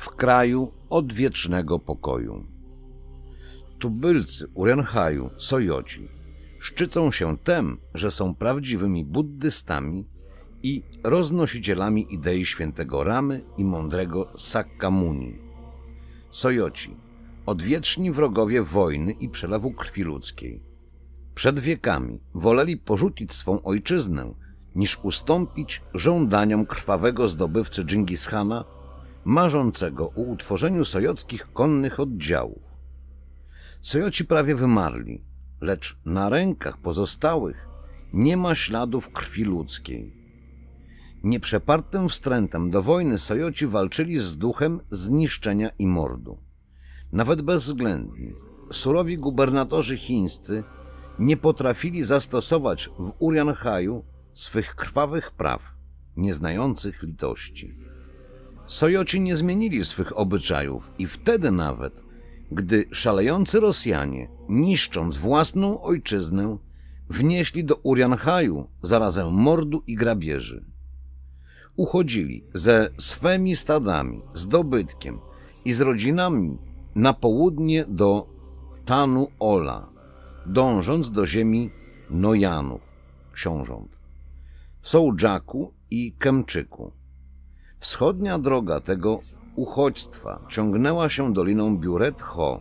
w kraju odwiecznego pokoju. Tubylcy Urenhaju, Sojoci szczycą się tem, że są prawdziwymi buddystami i roznosicielami idei świętego Ramy i mądrego Sakkamuni. Sojoci, odwieczni wrogowie wojny i przelewu krwi ludzkiej. Przed wiekami woleli porzucić swą ojczyznę, niż ustąpić żądaniom krwawego zdobywcy Hana marzącego o utworzeniu sojockich konnych oddziałów. Sojoci prawie wymarli, lecz na rękach pozostałych nie ma śladów krwi ludzkiej. Nieprzepartym wstrętem do wojny sojoci walczyli z duchem zniszczenia i mordu. Nawet bezwzględni, surowi gubernatorzy chińscy nie potrafili zastosować w Urianhaju swych krwawych praw, nieznających litości. Sojoci nie zmienili swych obyczajów i wtedy nawet, gdy szalejący Rosjanie, niszcząc własną ojczyznę, wnieśli do Urianhaju zarazem mordu i grabieży. Uchodzili ze swymi stadami, zdobytkiem i z rodzinami na południe do Tanu Ola, dążąc do ziemi Nojanów, książąt, Sołdżaku i Kemczyku Wschodnia droga tego uchodźstwa ciągnęła się doliną Biuret Ho.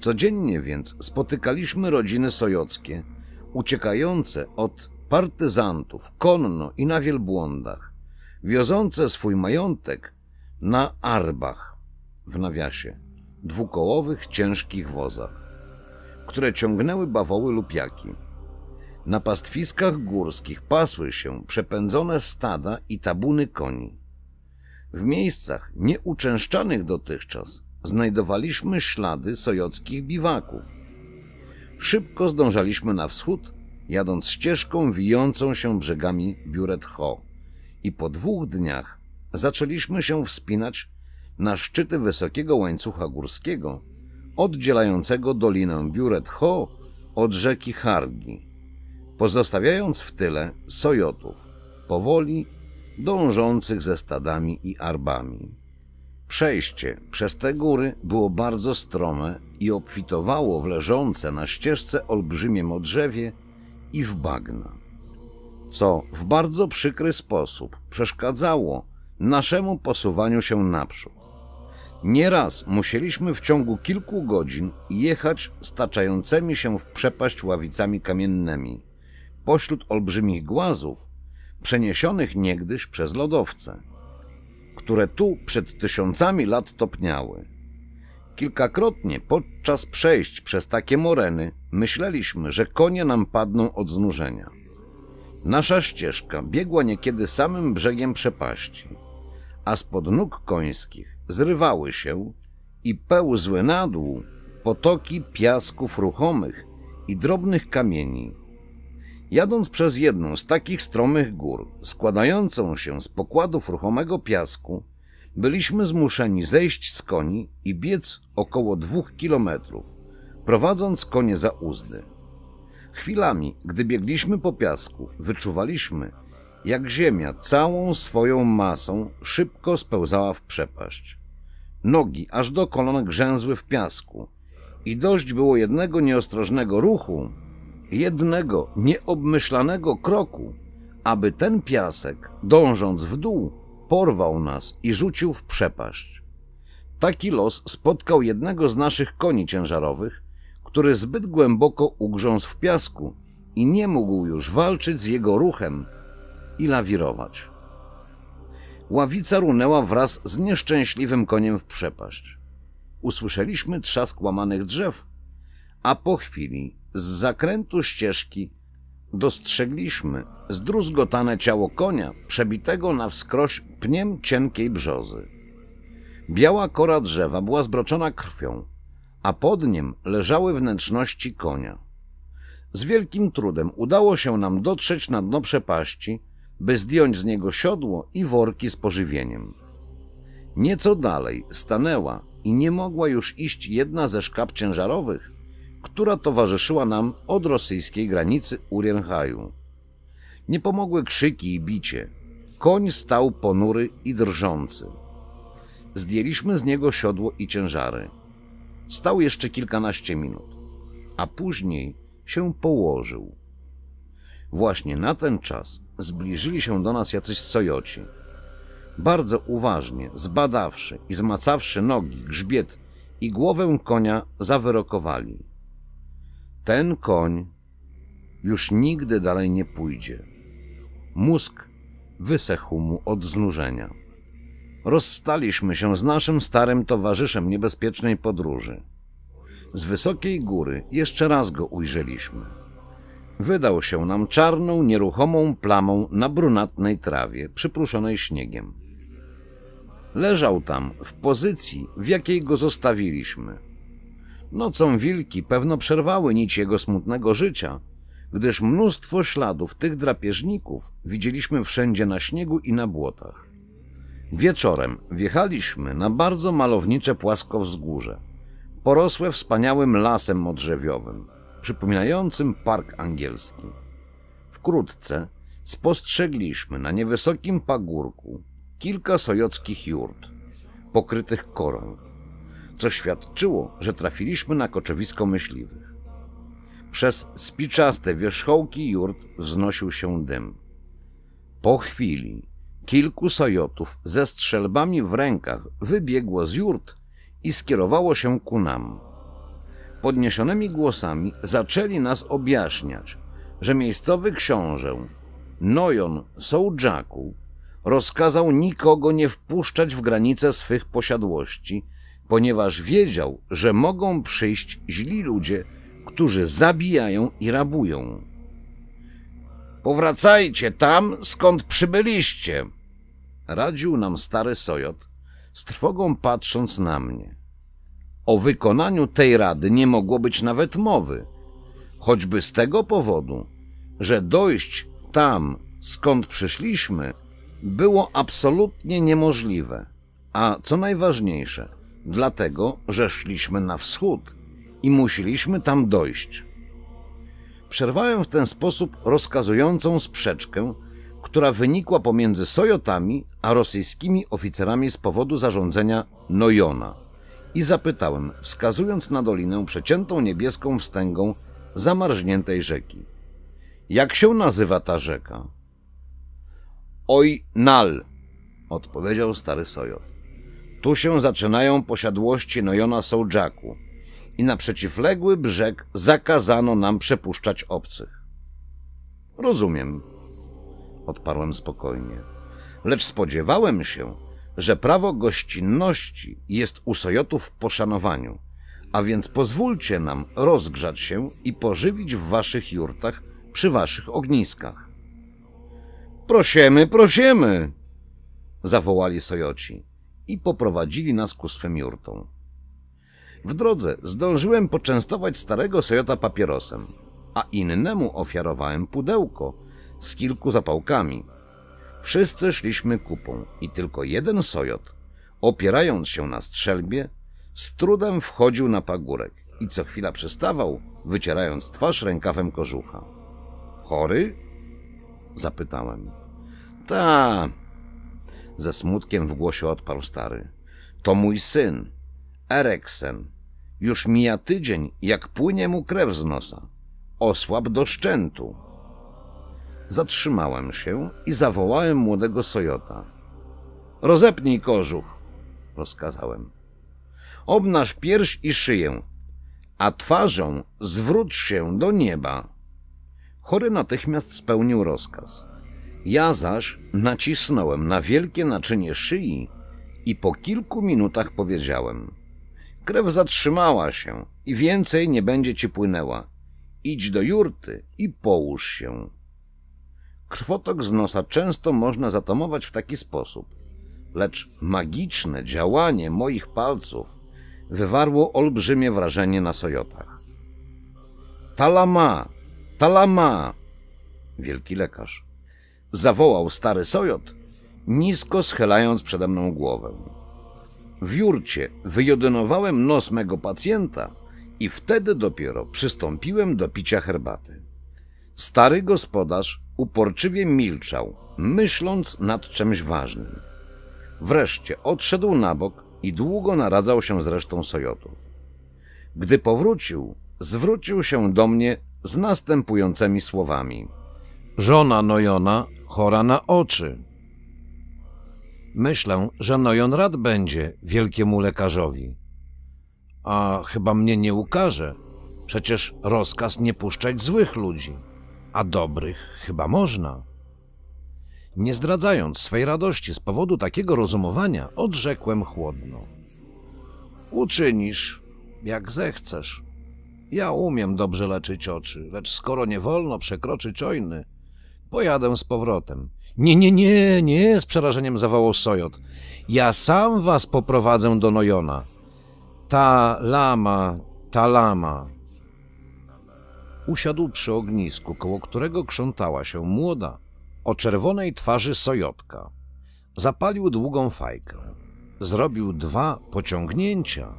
Codziennie więc spotykaliśmy rodziny sojockie, uciekające od partyzantów konno i na wielbłądach, wiozące swój majątek na arbach, w nawiasie, dwukołowych, ciężkich wozach, które ciągnęły bawoły lub jaki. Na pastwiskach górskich pasły się przepędzone stada i tabuny koni. W miejscach nieuczęszczanych dotychczas znajdowaliśmy ślady sojockich biwaków. Szybko zdążaliśmy na wschód, jadąc ścieżką wijącą się brzegami Biuret Ho i po dwóch dniach zaczęliśmy się wspinać na szczyty wysokiego łańcucha górskiego oddzielającego dolinę Biuret Ho od rzeki Hargi, pozostawiając w tyle Sojotów, powoli dążących ze stadami i arbami. Przejście przez te góry było bardzo strome i obfitowało w leżące na ścieżce olbrzymie modrzewie i w bagna, co w bardzo przykry sposób przeszkadzało naszemu posuwaniu się naprzód. Nieraz musieliśmy w ciągu kilku godzin jechać staczającymi się w przepaść ławicami kamiennymi, pośród olbrzymich głazów, przeniesionych niegdyś przez lodowce, które tu przed tysiącami lat topniały. Kilkakrotnie podczas przejść przez takie moreny myśleliśmy, że konie nam padną od znużenia. Nasza ścieżka biegła niekiedy samym brzegiem przepaści, a spod nóg końskich zrywały się i pełzły na dół potoki piasków ruchomych i drobnych kamieni, Jadąc przez jedną z takich stromych gór, składającą się z pokładów ruchomego piasku, byliśmy zmuszeni zejść z koni i biec około dwóch kilometrów, prowadząc konie za uzdy. Chwilami, gdy biegliśmy po piasku, wyczuwaliśmy, jak ziemia całą swoją masą szybko spełzała w przepaść. Nogi aż do kolan grzęzły w piasku i dość było jednego nieostrożnego ruchu, jednego nieobmyślanego kroku, aby ten piasek, dążąc w dół, porwał nas i rzucił w przepaść. Taki los spotkał jednego z naszych koni ciężarowych, który zbyt głęboko ugrzązł w piasku i nie mógł już walczyć z jego ruchem i lawirować. Ławica runęła wraz z nieszczęśliwym koniem w przepaść. Usłyszeliśmy trzask łamanych drzew a po chwili z zakrętu ścieżki dostrzegliśmy zdruzgotane ciało konia przebitego na wskroś pniem cienkiej brzozy. Biała kora drzewa była zbroczona krwią, a pod nim leżały wnętrzności konia. Z wielkim trudem udało się nam dotrzeć na dno przepaści, by zdjąć z niego siodło i worki z pożywieniem. Nieco dalej stanęła i nie mogła już iść jedna ze szkap ciężarowych, która towarzyszyła nam od rosyjskiej granicy Urienhaju. Nie pomogły krzyki i bicie. Koń stał ponury i drżący. Zdjęliśmy z niego siodło i ciężary. Stał jeszcze kilkanaście minut, a później się położył. Właśnie na ten czas zbliżyli się do nas jacyś sojoci. Bardzo uważnie, zbadawszy i zmacawszy nogi, grzbiet i głowę konia, zawyrokowali. Ten koń już nigdy dalej nie pójdzie. Mózg wysechł mu od znużenia. Rozstaliśmy się z naszym starym towarzyszem niebezpiecznej podróży. Z wysokiej góry jeszcze raz go ujrzeliśmy. Wydał się nam czarną, nieruchomą plamą na brunatnej trawie, przyprószonej śniegiem. Leżał tam w pozycji, w jakiej go zostawiliśmy – Nocą wilki pewno przerwały nić jego smutnego życia, gdyż mnóstwo śladów tych drapieżników widzieliśmy wszędzie na śniegu i na błotach. Wieczorem wjechaliśmy na bardzo malownicze płasko wzgórze, porosłe wspaniałym lasem modrzewiowym, przypominającym park angielski. Wkrótce spostrzegliśmy na niewysokim pagórku kilka sojockich jurt, pokrytych korą co świadczyło, że trafiliśmy na koczowisko myśliwych. Przez spiczaste wierzchołki jurt wznosił się dym. Po chwili kilku sojotów ze strzelbami w rękach wybiegło z jurt i skierowało się ku nam. Podniesionymi głosami zaczęli nas objaśniać, że miejscowy książę Nojon Sołdżaku rozkazał nikogo nie wpuszczać w granice swych posiadłości – ponieważ wiedział, że mogą przyjść źli ludzie, którzy zabijają i rabują. Powracajcie tam, skąd przybyliście, radził nam stary Sojot, z trwogą patrząc na mnie. O wykonaniu tej rady nie mogło być nawet mowy, choćby z tego powodu, że dojść tam, skąd przyszliśmy, było absolutnie niemożliwe, a co najważniejsze – dlatego że szliśmy na wschód i musieliśmy tam dojść. Przerwałem w ten sposób rozkazującą sprzeczkę, która wynikła pomiędzy Sojotami a rosyjskimi oficerami z powodu zarządzenia Nojona. I zapytałem, wskazując na dolinę przeciętą niebieską wstęgą zamarzniętej rzeki. Jak się nazywa ta rzeka? Oj, Nal, odpowiedział stary Sojot. Tu się zaczynają posiadłości Nojona Sołdżaku i na przeciwległy brzeg zakazano nam przepuszczać obcych. Rozumiem, odparłem spokojnie, lecz spodziewałem się, że prawo gościnności jest u Sojotów w poszanowaniu, a więc pozwólcie nam rozgrzać się i pożywić w waszych jurtach przy waszych ogniskach. Prosimy, prosimy! zawołali Sojoci i poprowadzili nas ku swym jurtom. W drodze zdążyłem poczęstować starego Sojota papierosem, a innemu ofiarowałem pudełko z kilku zapałkami. Wszyscy szliśmy kupą i tylko jeden Sojot, opierając się na strzelbie, z trudem wchodził na pagórek i co chwila przystawał, wycierając twarz rękawem kożucha. Chory? Zapytałem. Ta, ze smutkiem w głosie odparł stary. To mój syn, Ereksen. Już mija tydzień, jak płynie mu krew z nosa. Osłab do szczętu. Zatrzymałem się i zawołałem młodego Sojota. Rozepnij kożuch, rozkazałem. Obnaż pierś i szyję, a twarzą zwróć się do nieba. Chory natychmiast spełnił rozkaz. Ja zaś nacisnąłem na wielkie naczynie szyi i po kilku minutach powiedziałem – krew zatrzymała się i więcej nie będzie ci płynęła. Idź do jurty i połóż się. Krwotok z nosa często można zatamować w taki sposób, lecz magiczne działanie moich palców wywarło olbrzymie wrażenie na sojotach. Talama! Talama! Wielki lekarz zawołał stary Sojot, nisko schylając przede mną głowę. W jurcie wyjodynowałem nos mego pacjenta i wtedy dopiero przystąpiłem do picia herbaty. Stary gospodarz uporczywie milczał, myśląc nad czymś ważnym. Wreszcie odszedł na bok i długo naradzał się z resztą sojotów. Gdy powrócił, zwrócił się do mnie z następującymi słowami. Żona Nojona chora na oczy. Myślę, że Nojon rad będzie wielkiemu lekarzowi. A chyba mnie nie ukaże. Przecież rozkaz nie puszczać złych ludzi, a dobrych chyba można. Nie zdradzając swej radości z powodu takiego rozumowania, odrzekłem chłodno. Uczynisz, jak zechcesz. Ja umiem dobrze leczyć oczy, lecz skoro nie wolno przekroczyć ojny, Pojadę z powrotem. Nie, nie, nie, nie, z przerażeniem zawołał Sojot. Ja sam was poprowadzę do Nojona. Ta lama, ta lama. Usiadł przy ognisku, koło którego krzątała się młoda, o czerwonej twarzy Sojotka. Zapalił długą fajkę. Zrobił dwa pociągnięcia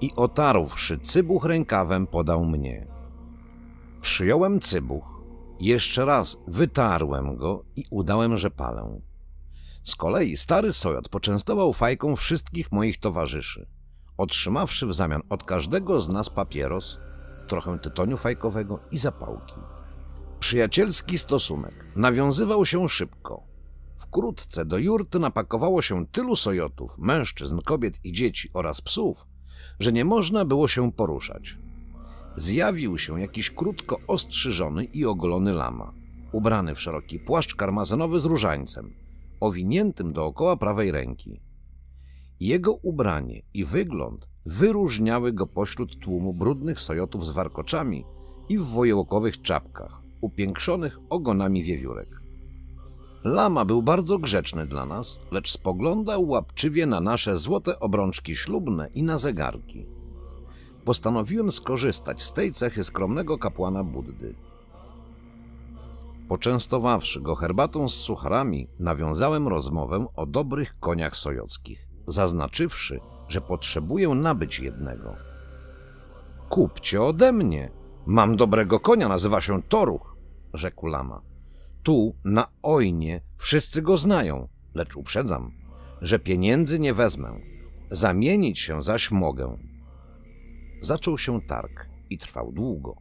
i otarłszy cybuch rękawem podał mnie. Przyjąłem cybuch jeszcze raz wytarłem go i udałem, że palę. Z kolei stary Sojot poczęstował fajką wszystkich moich towarzyszy, otrzymawszy w zamian od każdego z nas papieros, trochę tytoniu fajkowego i zapałki. Przyjacielski stosunek nawiązywał się szybko. Wkrótce do jurty napakowało się tylu sojotów, mężczyzn, kobiet i dzieci oraz psów, że nie można było się poruszać zjawił się jakiś krótko ostrzyżony i ogolony lama, ubrany w szeroki płaszcz karmazynowy z różańcem, owiniętym dookoła prawej ręki. Jego ubranie i wygląd wyróżniały go pośród tłumu brudnych sojotów z warkoczami i w wojełokowych czapkach, upiększonych ogonami wiewiórek. Lama był bardzo grzeczny dla nas, lecz spoglądał łapczywie na nasze złote obrączki ślubne i na zegarki postanowiłem skorzystać z tej cechy skromnego kapłana Buddy. Poczęstowawszy go herbatą z sucharami, nawiązałem rozmowę o dobrych koniach sojockich, zaznaczywszy, że potrzebuję nabyć jednego. Kupcie ode mnie! Mam dobrego konia, nazywa się Toruch, rzekł lama. Tu, na ojnie, wszyscy go znają, lecz uprzedzam, że pieniędzy nie wezmę. Zamienić się zaś mogę. Zaczął się targ i trwał długo.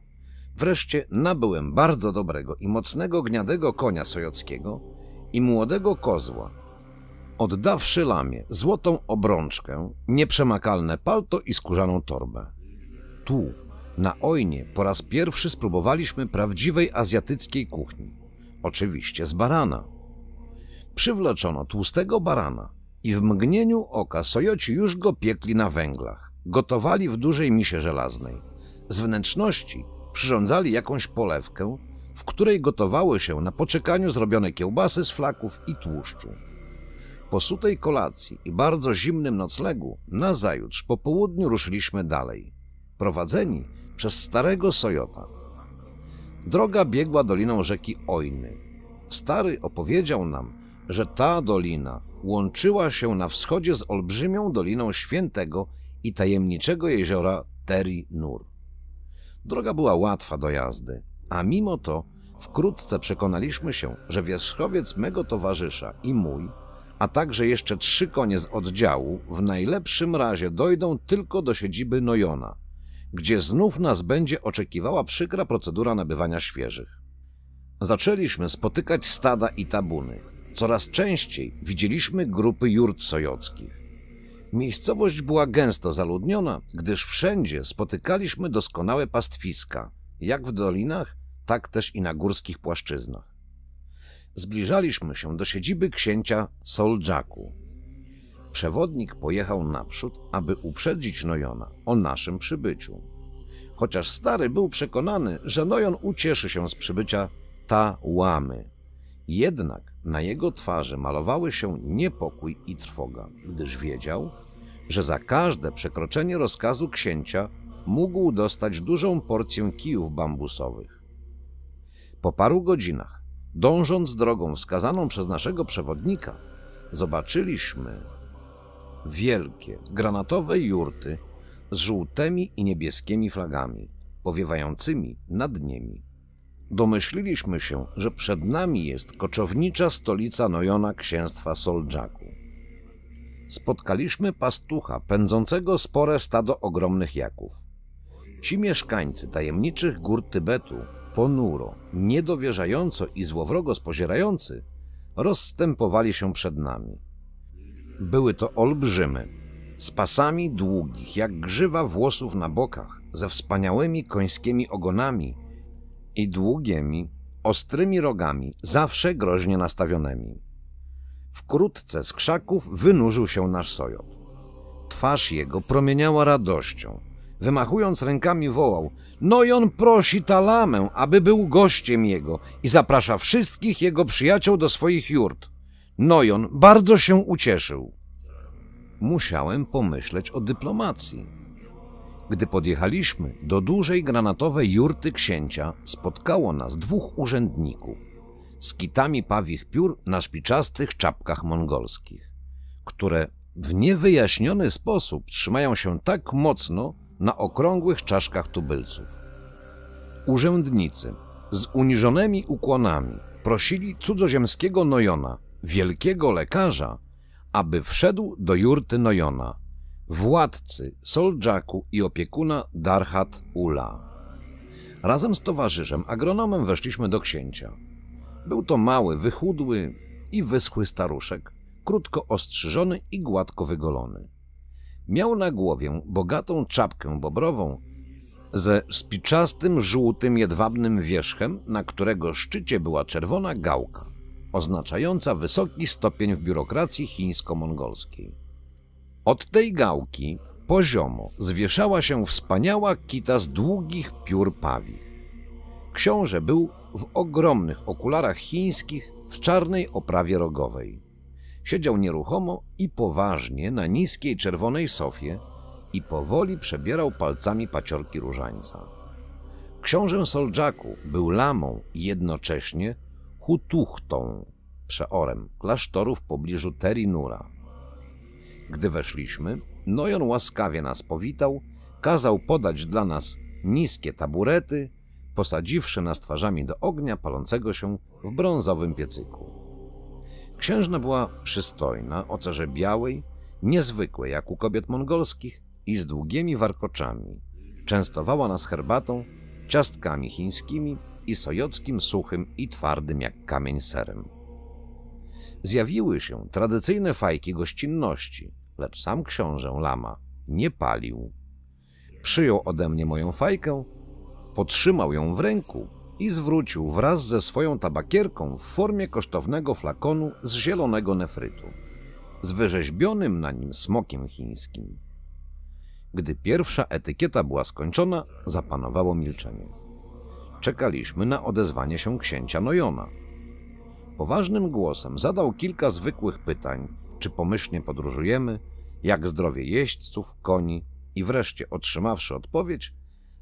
Wreszcie nabyłem bardzo dobrego i mocnego gniadego konia sojockiego i młodego kozła. Oddawszy lamie złotą obrączkę, nieprzemakalne palto i skórzaną torbę. Tu, na Ojnie, po raz pierwszy spróbowaliśmy prawdziwej azjatyckiej kuchni. Oczywiście z barana. Przywleczono tłustego barana i w mgnieniu oka sojoci już go piekli na węglach gotowali w dużej misie żelaznej. Z wnętrzności przyrządzali jakąś polewkę, w której gotowały się na poczekaniu zrobione kiełbasy z flaków i tłuszczu. Po sutej kolacji i bardzo zimnym noclegu, nazajutrz po południu ruszyliśmy dalej, prowadzeni przez starego Sojota. Droga biegła doliną rzeki Ojny. Stary opowiedział nam, że ta dolina łączyła się na wschodzie z olbrzymią doliną świętego i tajemniczego jeziora Teri Nur. Droga była łatwa do jazdy, a mimo to wkrótce przekonaliśmy się, że wierzchowiec mego towarzysza i mój, a także jeszcze trzy konie z oddziału w najlepszym razie dojdą tylko do siedziby Nojona, gdzie znów nas będzie oczekiwała przykra procedura nabywania świeżych. Zaczęliśmy spotykać stada i tabuny. Coraz częściej widzieliśmy grupy jurt sojockich. Miejscowość była gęsto zaludniona, gdyż wszędzie spotykaliśmy doskonałe pastwiska, jak w dolinach, tak też i na górskich płaszczyznach. Zbliżaliśmy się do siedziby księcia Soldżaku. Przewodnik pojechał naprzód, aby uprzedzić Nojona o naszym przybyciu. Chociaż stary był przekonany, że Nojon ucieszy się z przybycia Ta Łamy. Jednak na jego twarzy malowały się niepokój i trwoga, gdyż wiedział, że za każde przekroczenie rozkazu księcia mógł dostać dużą porcję kijów bambusowych. Po paru godzinach, dążąc drogą wskazaną przez naszego przewodnika, zobaczyliśmy wielkie, granatowe jurty z żółtymi i niebieskimi flagami, powiewającymi nad nimi. Domyśliliśmy się, że przed nami jest koczownicza stolica Nojona księstwa Soldżaku. Spotkaliśmy pastucha pędzącego spore stado ogromnych jaków. Ci mieszkańcy tajemniczych gór Tybetu, ponuro, niedowierzająco i złowrogo spozierający, rozstępowali się przed nami. Były to olbrzymy, z pasami długich jak grzywa włosów na bokach, ze wspaniałymi końskimi ogonami i długimi, ostrymi rogami, zawsze groźnie nastawionymi. Wkrótce z krzaków wynurzył się nasz sojot. Twarz jego promieniała radością. Wymachując rękami wołał – no i on prosi Talamę, aby był gościem jego i zaprasza wszystkich jego przyjaciół do swoich jurt. Nojon bardzo się ucieszył. Musiałem pomyśleć o dyplomacji. Gdy podjechaliśmy do dużej granatowej jurty księcia, spotkało nas dwóch urzędników z kitami pawich piór na szpiczastych czapkach mongolskich, które w niewyjaśniony sposób trzymają się tak mocno na okrągłych czaszkach tubylców. Urzędnicy z uniżonymi ukłonami prosili cudzoziemskiego Nojona, wielkiego lekarza, aby wszedł do jurty Nojona, władcy Soldżaku i opiekuna Darhat Ula. Razem z towarzyszem, agronomem, weszliśmy do księcia. Był to mały, wychudły i wyschły staruszek, krótko ostrzyżony i gładko wygolony. Miał na głowie bogatą czapkę bobrową ze spiczastym, żółtym, jedwabnym wierzchem, na którego szczycie była czerwona gałka, oznaczająca wysoki stopień w biurokracji chińsko-mongolskiej. Od tej gałki poziomo zwieszała się wspaniała kita z długich piór pawich. Książę był w ogromnych okularach chińskich w czarnej oprawie rogowej. Siedział nieruchomo i poważnie na niskiej czerwonej sofie i powoli przebierał palcami paciorki różańca. Książę Soldżaku był lamą i jednocześnie hutuchtą, przeorem klasztoru w pobliżu Terinura gdy weszliśmy, Nojon łaskawie nas powitał, kazał podać dla nas niskie taburety, posadziwszy nas twarzami do ognia palącego się w brązowym piecyku. Księżna była przystojna, o cerze białej, niezwykłej jak u kobiet mongolskich i z długimi warkoczami. Częstowała nas herbatą, ciastkami chińskimi i sojockim suchym i twardym jak kamień serem zjawiły się tradycyjne fajki gościnności, lecz sam książę Lama nie palił. Przyjął ode mnie moją fajkę, potrzymał ją w ręku i zwrócił wraz ze swoją tabakierką w formie kosztownego flakonu z zielonego nefrytu, z wyrzeźbionym na nim smokiem chińskim. Gdy pierwsza etykieta była skończona, zapanowało milczenie. Czekaliśmy na odezwanie się księcia Nojona – Poważnym głosem zadał kilka zwykłych pytań, czy pomyślnie podróżujemy, jak zdrowie jeźdźców, koni i wreszcie otrzymawszy odpowiedź,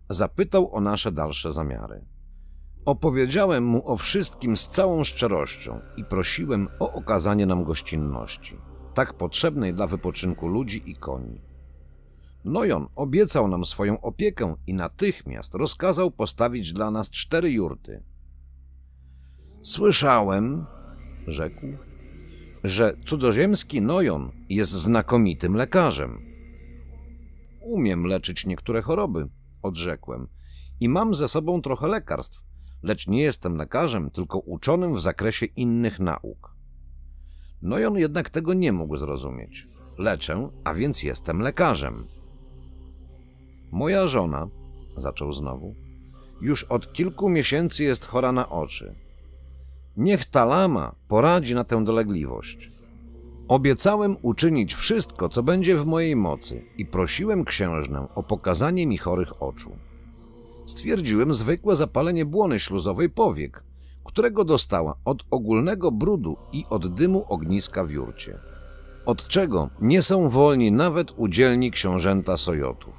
zapytał o nasze dalsze zamiary. Opowiedziałem mu o wszystkim z całą szczerością i prosiłem o okazanie nam gościnności, tak potrzebnej dla wypoczynku ludzi i koni. Nojon obiecał nam swoją opiekę i natychmiast rozkazał postawić dla nas cztery jurty – Słyszałem, rzekł, że cudzoziemski Nojon jest znakomitym lekarzem. Umiem leczyć niektóre choroby, odrzekłem, i mam ze sobą trochę lekarstw, lecz nie jestem lekarzem, tylko uczonym w zakresie innych nauk. Nojon jednak tego nie mógł zrozumieć. Leczę, a więc jestem lekarzem. Moja żona, zaczął znowu, już od kilku miesięcy jest chora na oczy. Niech ta lama poradzi na tę dolegliwość. Obiecałem uczynić wszystko, co będzie w mojej mocy i prosiłem księżnę o pokazanie mi chorych oczu. Stwierdziłem zwykłe zapalenie błony śluzowej powiek, którego dostała od ogólnego brudu i od dymu ogniska w jurcie. Od czego nie są wolni nawet udzielni książęta Sojotów.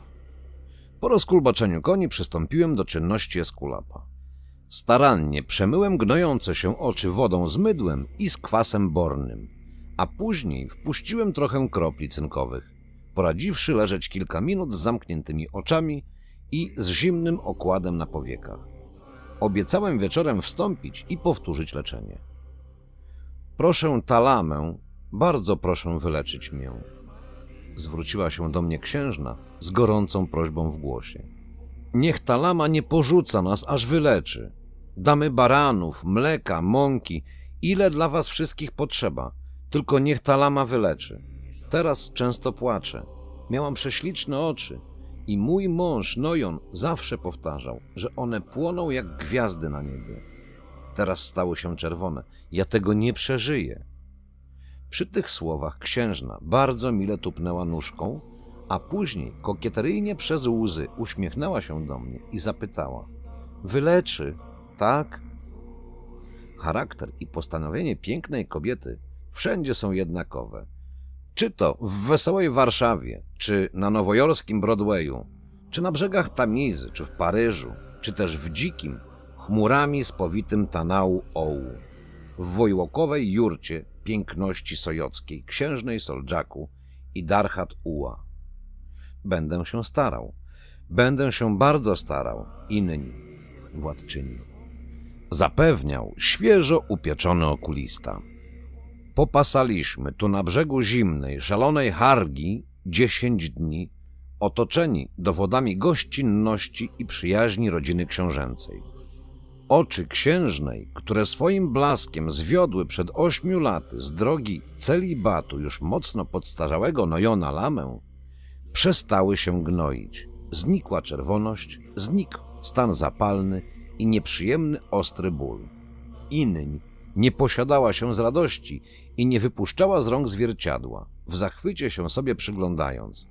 Po rozkulbaczeniu koni przystąpiłem do czynności Eskulapa. Starannie przemyłem gnojące się oczy wodą z mydłem i z kwasem bornym, a później wpuściłem trochę kropli cynkowych, poradziwszy leżeć kilka minut z zamkniętymi oczami i z zimnym okładem na powiekach. Obiecałem wieczorem wstąpić i powtórzyć leczenie. Proszę talamę, bardzo proszę wyleczyć mię. Zwróciła się do mnie księżna z gorącą prośbą w głosie. Niech ta lama nie porzuca nas, aż wyleczy. Damy baranów, mleka, mąki, ile dla was wszystkich potrzeba, tylko niech ta lama wyleczy. Teraz często płaczę. Miałam prześliczne oczy i mój mąż Nojon zawsze powtarzał, że one płoną jak gwiazdy na niebie. Teraz stały się czerwone. Ja tego nie przeżyję. Przy tych słowach księżna bardzo mile tupnęła nóżką a później kokieteryjnie przez łzy uśmiechnęła się do mnie i zapytała: Wyleczy, tak? Charakter i postanowienie pięknej kobiety wszędzie są jednakowe. Czy to w wesołej Warszawie, czy na nowojorskim Broadwayu, czy na brzegach Tamizy, czy w Paryżu, czy też w dzikim, chmurami spowitym Tanału Ołu. W wojłokowej jurcie piękności sojockiej, księżnej Soldżaku i Darhat Uła Będę się starał. Będę się bardzo starał. Inni. Władczyni. Zapewniał świeżo upieczony okulista. Popasaliśmy tu na brzegu zimnej, szalonej hargi dziesięć dni, otoczeni dowodami gościnności i przyjaźni rodziny książęcej. Oczy księżnej, które swoim blaskiem zwiodły przed ośmiu laty z drogi celibatu już mocno podstarzałego Nojona Lamę, przestały się gnoić. Znikła czerwoność, znikł stan zapalny i nieprzyjemny ostry ból. Inyń nie posiadała się z radości i nie wypuszczała z rąk zwierciadła, w zachwycie się sobie przyglądając.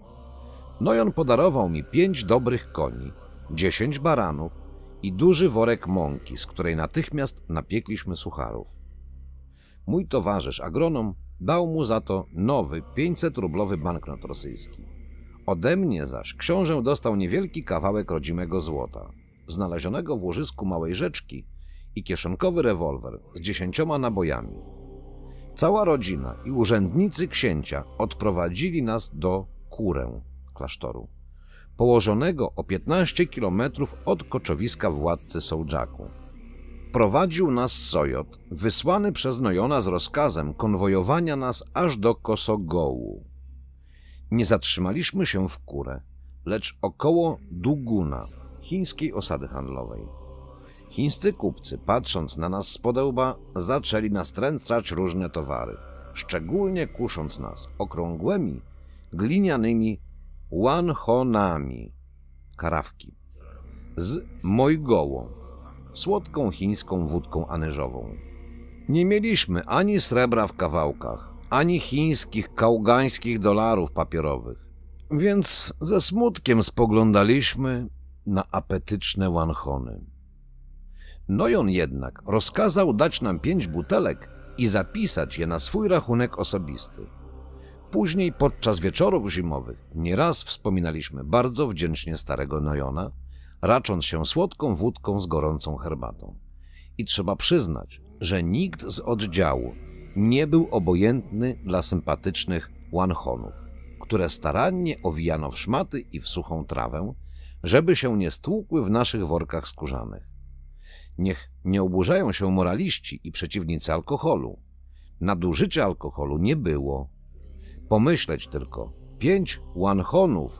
Nojon podarował mi pięć dobrych koni, dziesięć baranów i duży worek mąki, z której natychmiast napiekliśmy sucharów. Mój towarzysz agronom dał mu za to nowy 500-rublowy banknot rosyjski. Ode mnie zaś książę dostał niewielki kawałek rodzimego złota, znalezionego w łożysku małej rzeczki i kieszonkowy rewolwer z dziesięcioma nabojami. Cała rodzina i urzędnicy księcia odprowadzili nas do Kurę klasztoru, położonego o 15 kilometrów od koczowiska władcy Sołdżaku. Prowadził nas Sojot, wysłany przez Nojona z rozkazem konwojowania nas aż do Kosogołu nie zatrzymaliśmy się w Kurę, lecz około Duguna, chińskiej osady handlowej. Chińscy kupcy, patrząc na nas z podełba, zaczęli nastręcać różne towary, szczególnie kusząc nas okrągłymi, glinianymi łanhonami, karawki, z mojgołą, słodką chińską wódką anyżową. Nie mieliśmy ani srebra w kawałkach, ani chińskich kaugańskich dolarów papierowych. Więc ze smutkiem spoglądaliśmy na apetyczne łanchony. Nojon jednak rozkazał dać nam pięć butelek i zapisać je na swój rachunek osobisty. Później podczas wieczorów zimowych nieraz wspominaliśmy bardzo wdzięcznie starego Nojona, racząc się słodką wódką z gorącą herbatą. I trzeba przyznać, że nikt z oddziału nie był obojętny dla sympatycznych łanchonów, które starannie owijano w szmaty i w suchą trawę, żeby się nie stłukły w naszych workach skórzanych. Niech nie oburzają się moraliści i przeciwnicy alkoholu. Nadużycia alkoholu nie było. Pomyśleć tylko, pięć łanchonów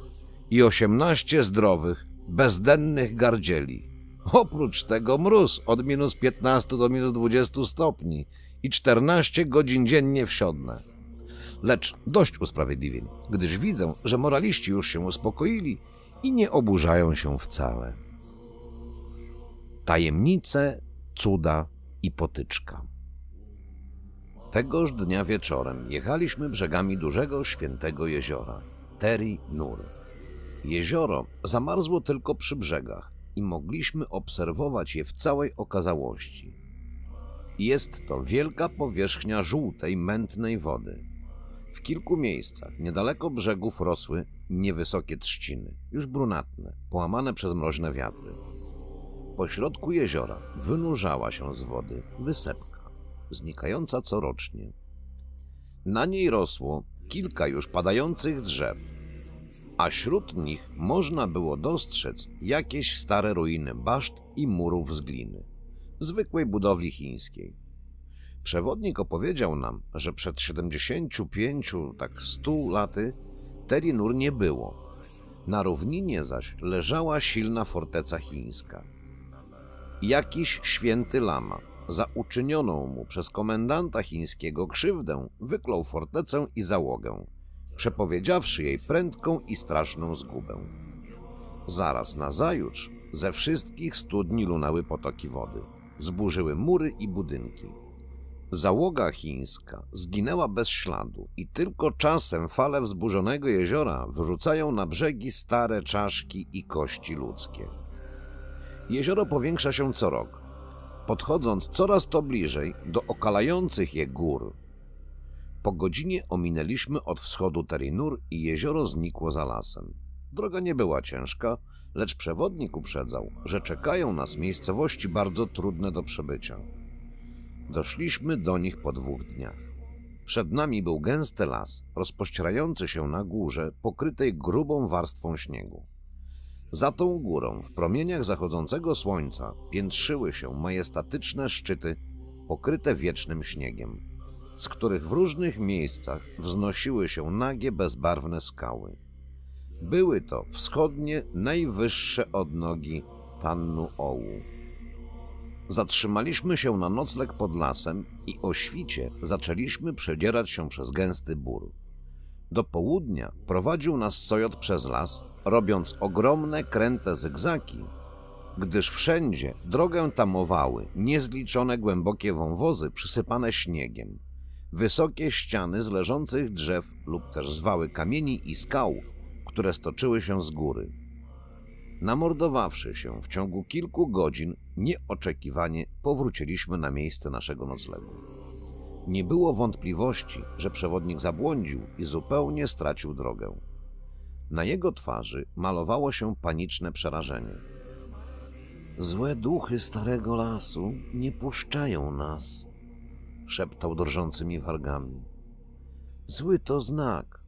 i osiemnaście zdrowych, bezdennych gardzieli. Oprócz tego mróz od minus 15 do minus 20 stopni i 14 godzin dziennie wsiodne, Lecz dość usprawiedliwień, gdyż widzę, że moraliści już się uspokoili i nie oburzają się wcale. Tajemnice, cuda i potyczka. Tegoż dnia wieczorem jechaliśmy brzegami dużego świętego jeziora, Teri Nur. Jezioro zamarzło tylko przy brzegach i mogliśmy obserwować je w całej okazałości. Jest to wielka powierzchnia żółtej, mętnej wody. W kilku miejscach niedaleko brzegów rosły niewysokie trzciny, już brunatne, połamane przez mroźne wiatry. Po środku jeziora wynurzała się z wody wysepka, znikająca corocznie. Na niej rosło kilka już padających drzew, a wśród nich można było dostrzec jakieś stare ruiny baszt i murów z gliny zwykłej budowli chińskiej. Przewodnik opowiedział nam, że przed 75, tak 100 laty Terinur nie było. Na równinie zaś leżała silna forteca chińska. Jakiś święty lama, za uczynioną mu przez komendanta chińskiego krzywdę, wyklął fortecę i załogę, przepowiedziawszy jej prędką i straszną zgubę. Zaraz na zajutrz ze wszystkich studni lunały potoki wody – zburzyły mury i budynki. Załoga chińska zginęła bez śladu i tylko czasem fale wzburzonego jeziora wyrzucają na brzegi stare czaszki i kości ludzkie. Jezioro powiększa się co rok, podchodząc coraz to bliżej do okalających je gór. Po godzinie ominęliśmy od wschodu Terinur i jezioro znikło za lasem. Droga nie była ciężka, lecz przewodnik uprzedzał, że czekają nas miejscowości bardzo trudne do przebycia. Doszliśmy do nich po dwóch dniach. Przed nami był gęsty las, rozpościerający się na górze, pokrytej grubą warstwą śniegu. Za tą górą, w promieniach zachodzącego słońca, piętrzyły się majestatyczne szczyty pokryte wiecznym śniegiem, z których w różnych miejscach wznosiły się nagie, bezbarwne skały. Były to wschodnie najwyższe odnogi Tannu Ołu. Zatrzymaliśmy się na nocleg pod lasem i o świcie zaczęliśmy przedzierać się przez gęsty bór. Do południa prowadził nas Sojot przez las, robiąc ogromne, kręte zygzaki, gdyż wszędzie drogę tamowały niezliczone głębokie wąwozy przysypane śniegiem, wysokie ściany z leżących drzew lub też zwały kamieni i skał które stoczyły się z góry. Namordowawszy się w ciągu kilku godzin, nieoczekiwanie powróciliśmy na miejsce naszego noclegu. Nie było wątpliwości, że przewodnik zabłądził i zupełnie stracił drogę. Na jego twarzy malowało się paniczne przerażenie. Złe duchy starego lasu nie puszczają nas, szeptał drżącymi wargami. Zły to znak,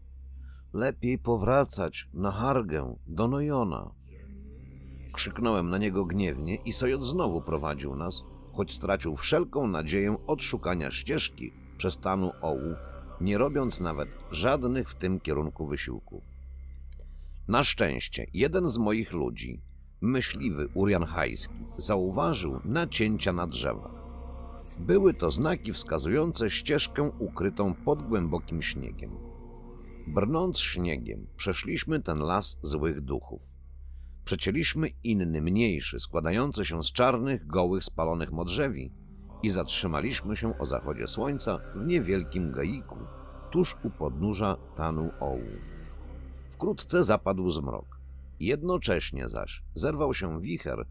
Lepiej powracać na Hargę do Nojona. Krzyknąłem na niego gniewnie i Sojot znowu prowadził nas, choć stracił wszelką nadzieję odszukania ścieżki przez stanu ołu, nie robiąc nawet żadnych w tym kierunku wysiłków. Na szczęście jeden z moich ludzi, myśliwy Urian Hajski, zauważył nacięcia na drzewach. Były to znaki wskazujące ścieżkę ukrytą pod głębokim śniegiem. Brnąc śniegiem, przeszliśmy ten las złych duchów. Przecięliśmy inny, mniejszy, składający się z czarnych, gołych, spalonych modrzewi i zatrzymaliśmy się o zachodzie słońca w niewielkim gaiku, tuż u podnóża Tanu Ołu. Wkrótce zapadł zmrok. Jednocześnie zaś zerwał się wicher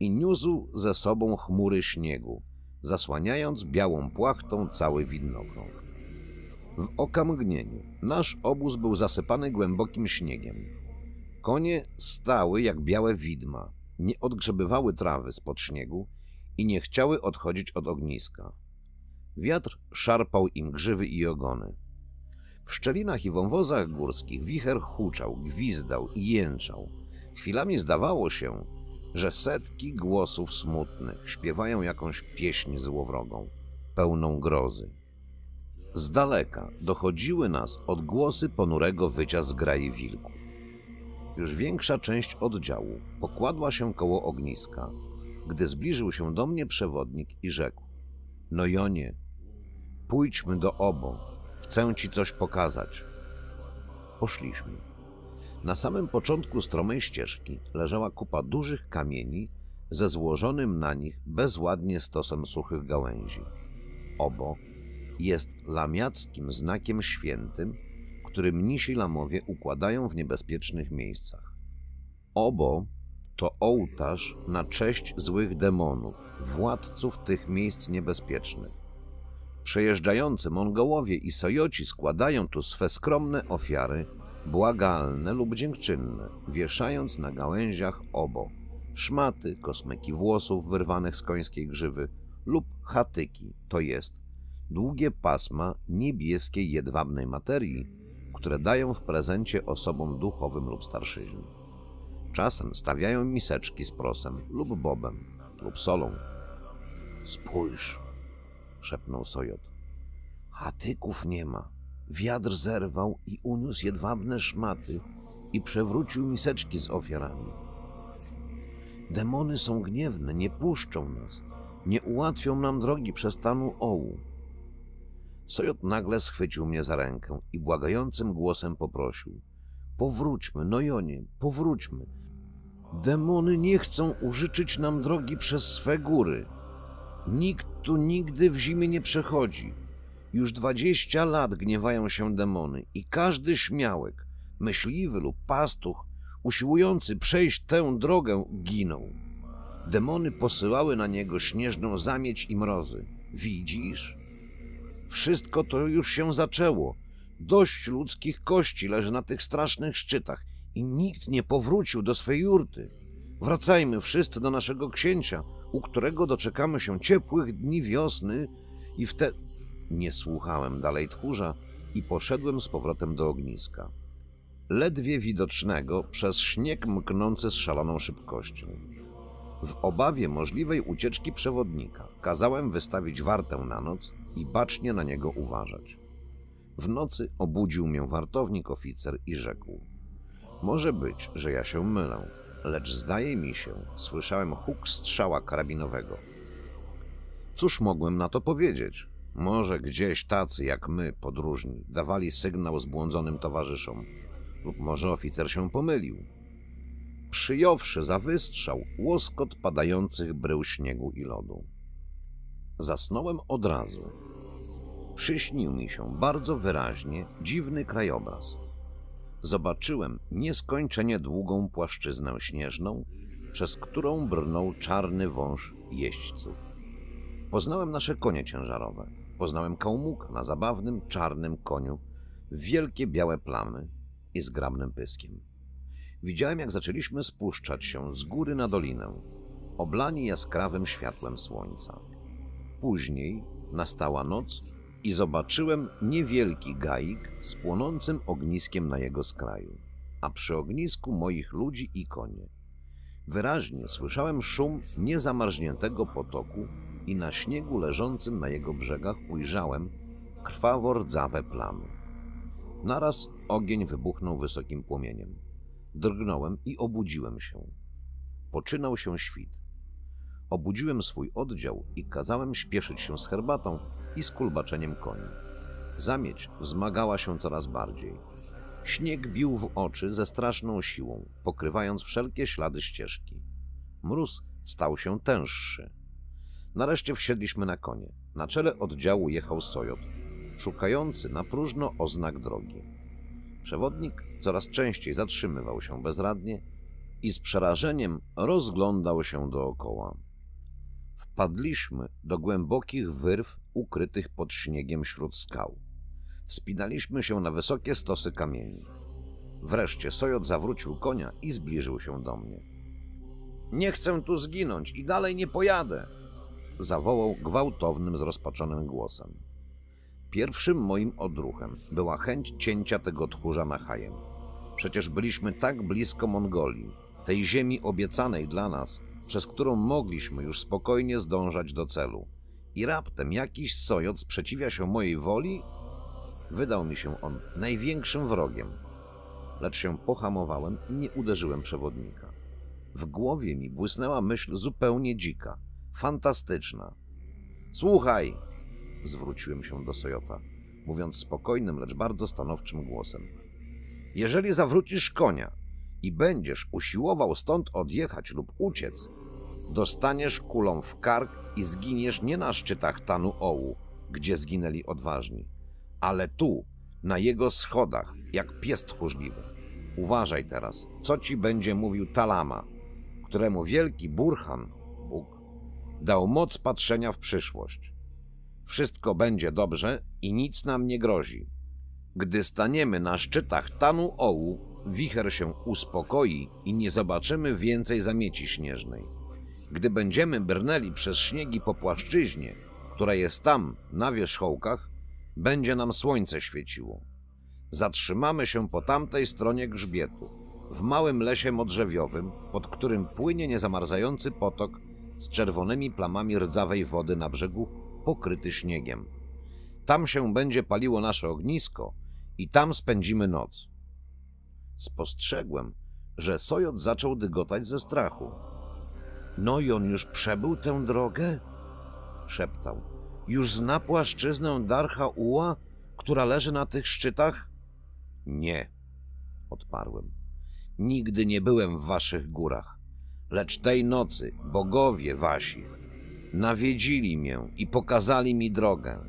i niósł ze sobą chmury śniegu, zasłaniając białą płachtą cały widnokrąg. W okamgnieniu nasz obóz był zasypany głębokim śniegiem. Konie stały jak białe widma, nie odgrzebywały trawy spod śniegu i nie chciały odchodzić od ogniska. Wiatr szarpał im grzywy i ogony. W szczelinach i wąwozach górskich wicher huczał, gwizdał i jęczał. Chwilami zdawało się, że setki głosów smutnych śpiewają jakąś pieśń złowrogą, pełną grozy. Z daleka dochodziły nas odgłosy ponurego wycia grai wilków. Już większa część oddziału pokładła się koło ogniska, gdy zbliżył się do mnie przewodnik i rzekł: No Jonie, pójdźmy do obo, chcę ci coś pokazać. Poszliśmy. Na samym początku stromej ścieżki leżała kupa dużych kamieni ze złożonym na nich bezładnie stosem suchych gałęzi. Obo jest lamiackim znakiem świętym, który mnisi lamowie układają w niebezpiecznych miejscach. Obo to ołtarz na cześć złych demonów, władców tych miejsc niebezpiecznych. Przejeżdżający Mongołowie i Sojoci składają tu swe skromne ofiary, błagalne lub dziękczynne, wieszając na gałęziach obo, szmaty, kosmyki włosów wyrwanych z końskiej grzywy lub chatyki, to jest długie pasma niebieskiej jedwabnej materii, które dają w prezencie osobom duchowym lub starszyźnie. Czasem stawiają miseczki z prosem lub bobem lub solą. Spójrz, szepnął Sojot. Hatyków nie ma. Wiatr zerwał i uniósł jedwabne szmaty i przewrócił miseczki z ofiarami. Demony są gniewne, nie puszczą nas, nie ułatwią nam drogi przez stanu ołu. Sojot nagle schwycił mnie za rękę i błagającym głosem poprosił. Powróćmy, Nojonie, powróćmy. Demony nie chcą użyczyć nam drogi przez swe góry. Nikt tu nigdy w zimie nie przechodzi. Już dwadzieścia lat gniewają się demony i każdy śmiałek, myśliwy lub pastuch, usiłujący przejść tę drogę, ginął. Demony posyłały na niego śnieżną zamieć i mrozy. Widzisz? Wszystko to już się zaczęło. Dość ludzkich kości leży na tych strasznych szczytach i nikt nie powrócił do swej jurty. Wracajmy wszyscy do naszego księcia, u którego doczekamy się ciepłych dni wiosny i wtedy... Nie słuchałem dalej tchórza i poszedłem z powrotem do ogniska. Ledwie widocznego przez śnieg mknący z szaloną szybkością. W obawie możliwej ucieczki przewodnika kazałem wystawić wartę na noc i bacznie na niego uważać. W nocy obudził mnie wartownik oficer i rzekł: Może być, że ja się mylę, lecz zdaje mi się, słyszałem huk strzała karabinowego. Cóż mogłem na to powiedzieć? Może gdzieś tacy jak my, podróżni, dawali sygnał zbłądzonym towarzyszom, lub może oficer się pomylił. Przyjąwszy za wystrzał łoskot padających brył śniegu i lodu. Zasnąłem od razu. Przyśnił mi się bardzo wyraźnie dziwny krajobraz. Zobaczyłem nieskończenie długą płaszczyznę śnieżną, przez którą brnął czarny wąż jeźdźców. Poznałem nasze konie ciężarowe. Poznałem kałmuka na zabawnym, czarnym koniu, wielkie białe plamy i zgrabnym pyskiem. Widziałem, jak zaczęliśmy spuszczać się z góry na dolinę, oblani jaskrawym światłem słońca później nastała noc i zobaczyłem niewielki gaik z płonącym ogniskiem na jego skraju, a przy ognisku moich ludzi i konie. Wyraźnie słyszałem szum niezamarzniętego potoku i na śniegu leżącym na jego brzegach ujrzałem krwawo-rdzawe plamy. Naraz ogień wybuchnął wysokim płomieniem. Drgnąłem i obudziłem się. Poczynał się świt. Obudziłem swój oddział i kazałem śpieszyć się z herbatą i z kulbaczeniem koni. Zamieć wzmagała się coraz bardziej. Śnieg bił w oczy ze straszną siłą, pokrywając wszelkie ślady ścieżki. Mróz stał się tęższy. Nareszcie wsiedliśmy na konie. Na czele oddziału jechał Sojot, szukający na próżno oznak drogi. Przewodnik coraz częściej zatrzymywał się bezradnie i z przerażeniem rozglądał się dookoła. Wpadliśmy do głębokich wyrw ukrytych pod śniegiem wśród skał. Wspinaliśmy się na wysokie stosy kamieni. Wreszcie Sojot zawrócił konia i zbliżył się do mnie. Nie chcę tu zginąć i dalej nie pojadę! zawołał gwałtownym, zrozpaczonym głosem. Pierwszym moim odruchem była chęć cięcia tego tchórza na hajem. Przecież byliśmy tak blisko Mongolii, tej ziemi obiecanej dla nas, przez którą mogliśmy już spokojnie zdążać do celu. I raptem jakiś sojot sprzeciwia się mojej woli? Wydał mi się on największym wrogiem. Lecz się pohamowałem i nie uderzyłem przewodnika. W głowie mi błysnęła myśl zupełnie dzika, fantastyczna. Słuchaj! Zwróciłem się do sojota, mówiąc spokojnym, lecz bardzo stanowczym głosem. Jeżeli zawrócisz konia, i będziesz usiłował stąd odjechać lub uciec, dostaniesz kulą w kark i zginiesz nie na szczytach Tanu Ołu, gdzie zginęli odważni, ale tu, na jego schodach, jak pies tchórzliwy. Uważaj teraz, co ci będzie mówił Talama, któremu wielki Burhan, Bóg, dał moc patrzenia w przyszłość. Wszystko będzie dobrze i nic nam nie grozi. Gdy staniemy na szczytach Tanu Ołu, wicher się uspokoi i nie zobaczymy więcej zamieci śnieżnej. Gdy będziemy brnęli przez śniegi po płaszczyźnie, która jest tam, na wierzchołkach, będzie nam słońce świeciło. Zatrzymamy się po tamtej stronie grzbietu, w małym lesie modrzewiowym, pod którym płynie niezamarzający potok z czerwonymi plamami rdzawej wody na brzegu, pokryty śniegiem. Tam się będzie paliło nasze ognisko i tam spędzimy noc. Spostrzegłem, że Sojot zaczął dygotać ze strachu. No i on już przebył tę drogę? Szeptał. Już zna płaszczyznę Darcha Ua, która leży na tych szczytach? Nie, odparłem. Nigdy nie byłem w waszych górach, lecz tej nocy bogowie wasi nawiedzili mię i pokazali mi drogę.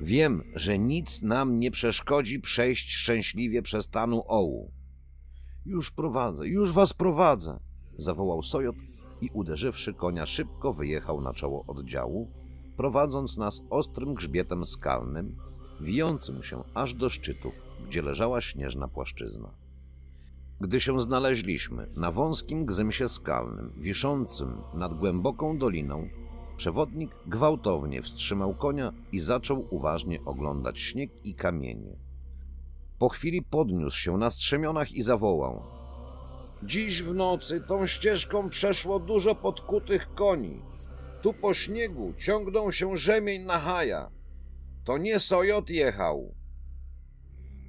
Wiem, że nic nam nie przeszkodzi przejść szczęśliwie przez Tanu Ołu. Już prowadzę, już was prowadzę! zawołał Sojot i uderzywszy konia szybko wyjechał na czoło oddziału, prowadząc nas ostrym grzbietem skalnym, wijącym się aż do szczytów, gdzie leżała śnieżna płaszczyzna. Gdy się znaleźliśmy na wąskim gzymsie skalnym, wiszącym nad głęboką doliną, przewodnik gwałtownie wstrzymał konia i zaczął uważnie oglądać śnieg i kamienie. Po chwili podniósł się na strzemionach i zawołał. Dziś w nocy tą ścieżką przeszło dużo podkutych koni. Tu po śniegu ciągną się rzemień na haja. To nie Sojot jechał.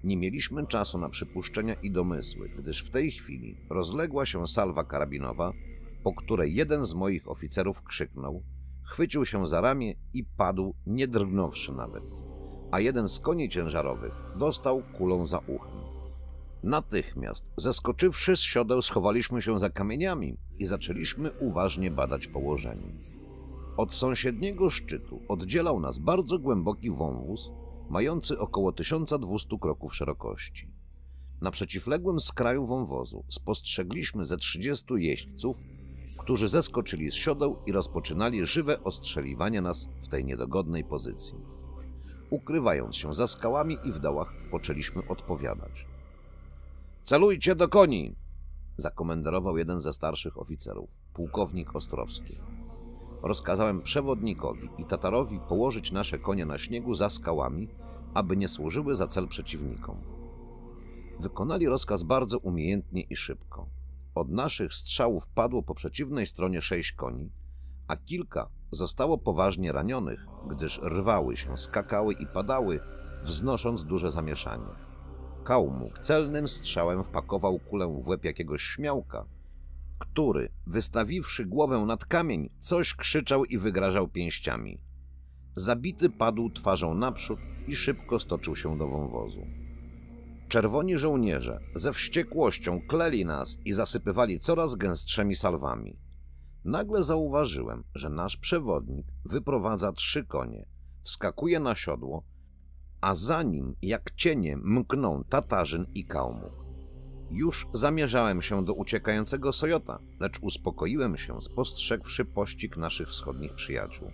Nie mieliśmy czasu na przypuszczenia i domysły, gdyż w tej chwili rozległa się salwa karabinowa, po której jeden z moich oficerów krzyknął, chwycił się za ramię i padł, nie drgnąwszy nawet a jeden z koni ciężarowych dostał kulą za uchem. Natychmiast, zeskoczywszy z siodeł, schowaliśmy się za kamieniami i zaczęliśmy uważnie badać położenie. Od sąsiedniego szczytu oddzielał nas bardzo głęboki wąwóz, mający około 1200 kroków szerokości. Na przeciwległym skraju wąwozu spostrzegliśmy ze 30 jeźdźców, którzy zeskoczyli z siodeł i rozpoczynali żywe ostrzeliwanie nas w tej niedogodnej pozycji ukrywając się za skałami i w dołach, poczęliśmy odpowiadać. Celujcie do koni! zakomenderował jeden ze starszych oficerów, pułkownik Ostrowski. Rozkazałem przewodnikowi i Tatarowi położyć nasze konie na śniegu za skałami, aby nie służyły za cel przeciwnikom. Wykonali rozkaz bardzo umiejętnie i szybko. Od naszych strzałów padło po przeciwnej stronie sześć koni, a kilka zostało poważnie ranionych, gdyż rwały się, skakały i padały, wznosząc duże zamieszanie. Kałmuk celnym strzałem wpakował kulę w łeb jakiegoś śmiałka, który, wystawiwszy głowę nad kamień, coś krzyczał i wygrażał pięściami. Zabity padł twarzą naprzód i szybko stoczył się do wąwozu. Czerwoni żołnierze ze wściekłością kleli nas i zasypywali coraz gęstszymi salwami. Nagle zauważyłem, że nasz przewodnik wyprowadza trzy konie, wskakuje na siodło, a za nim jak cienie mkną Tatarzyn i Kałmuk. Już zamierzałem się do uciekającego Sojota, lecz uspokoiłem się, spostrzegłszy pościg naszych wschodnich przyjaciół.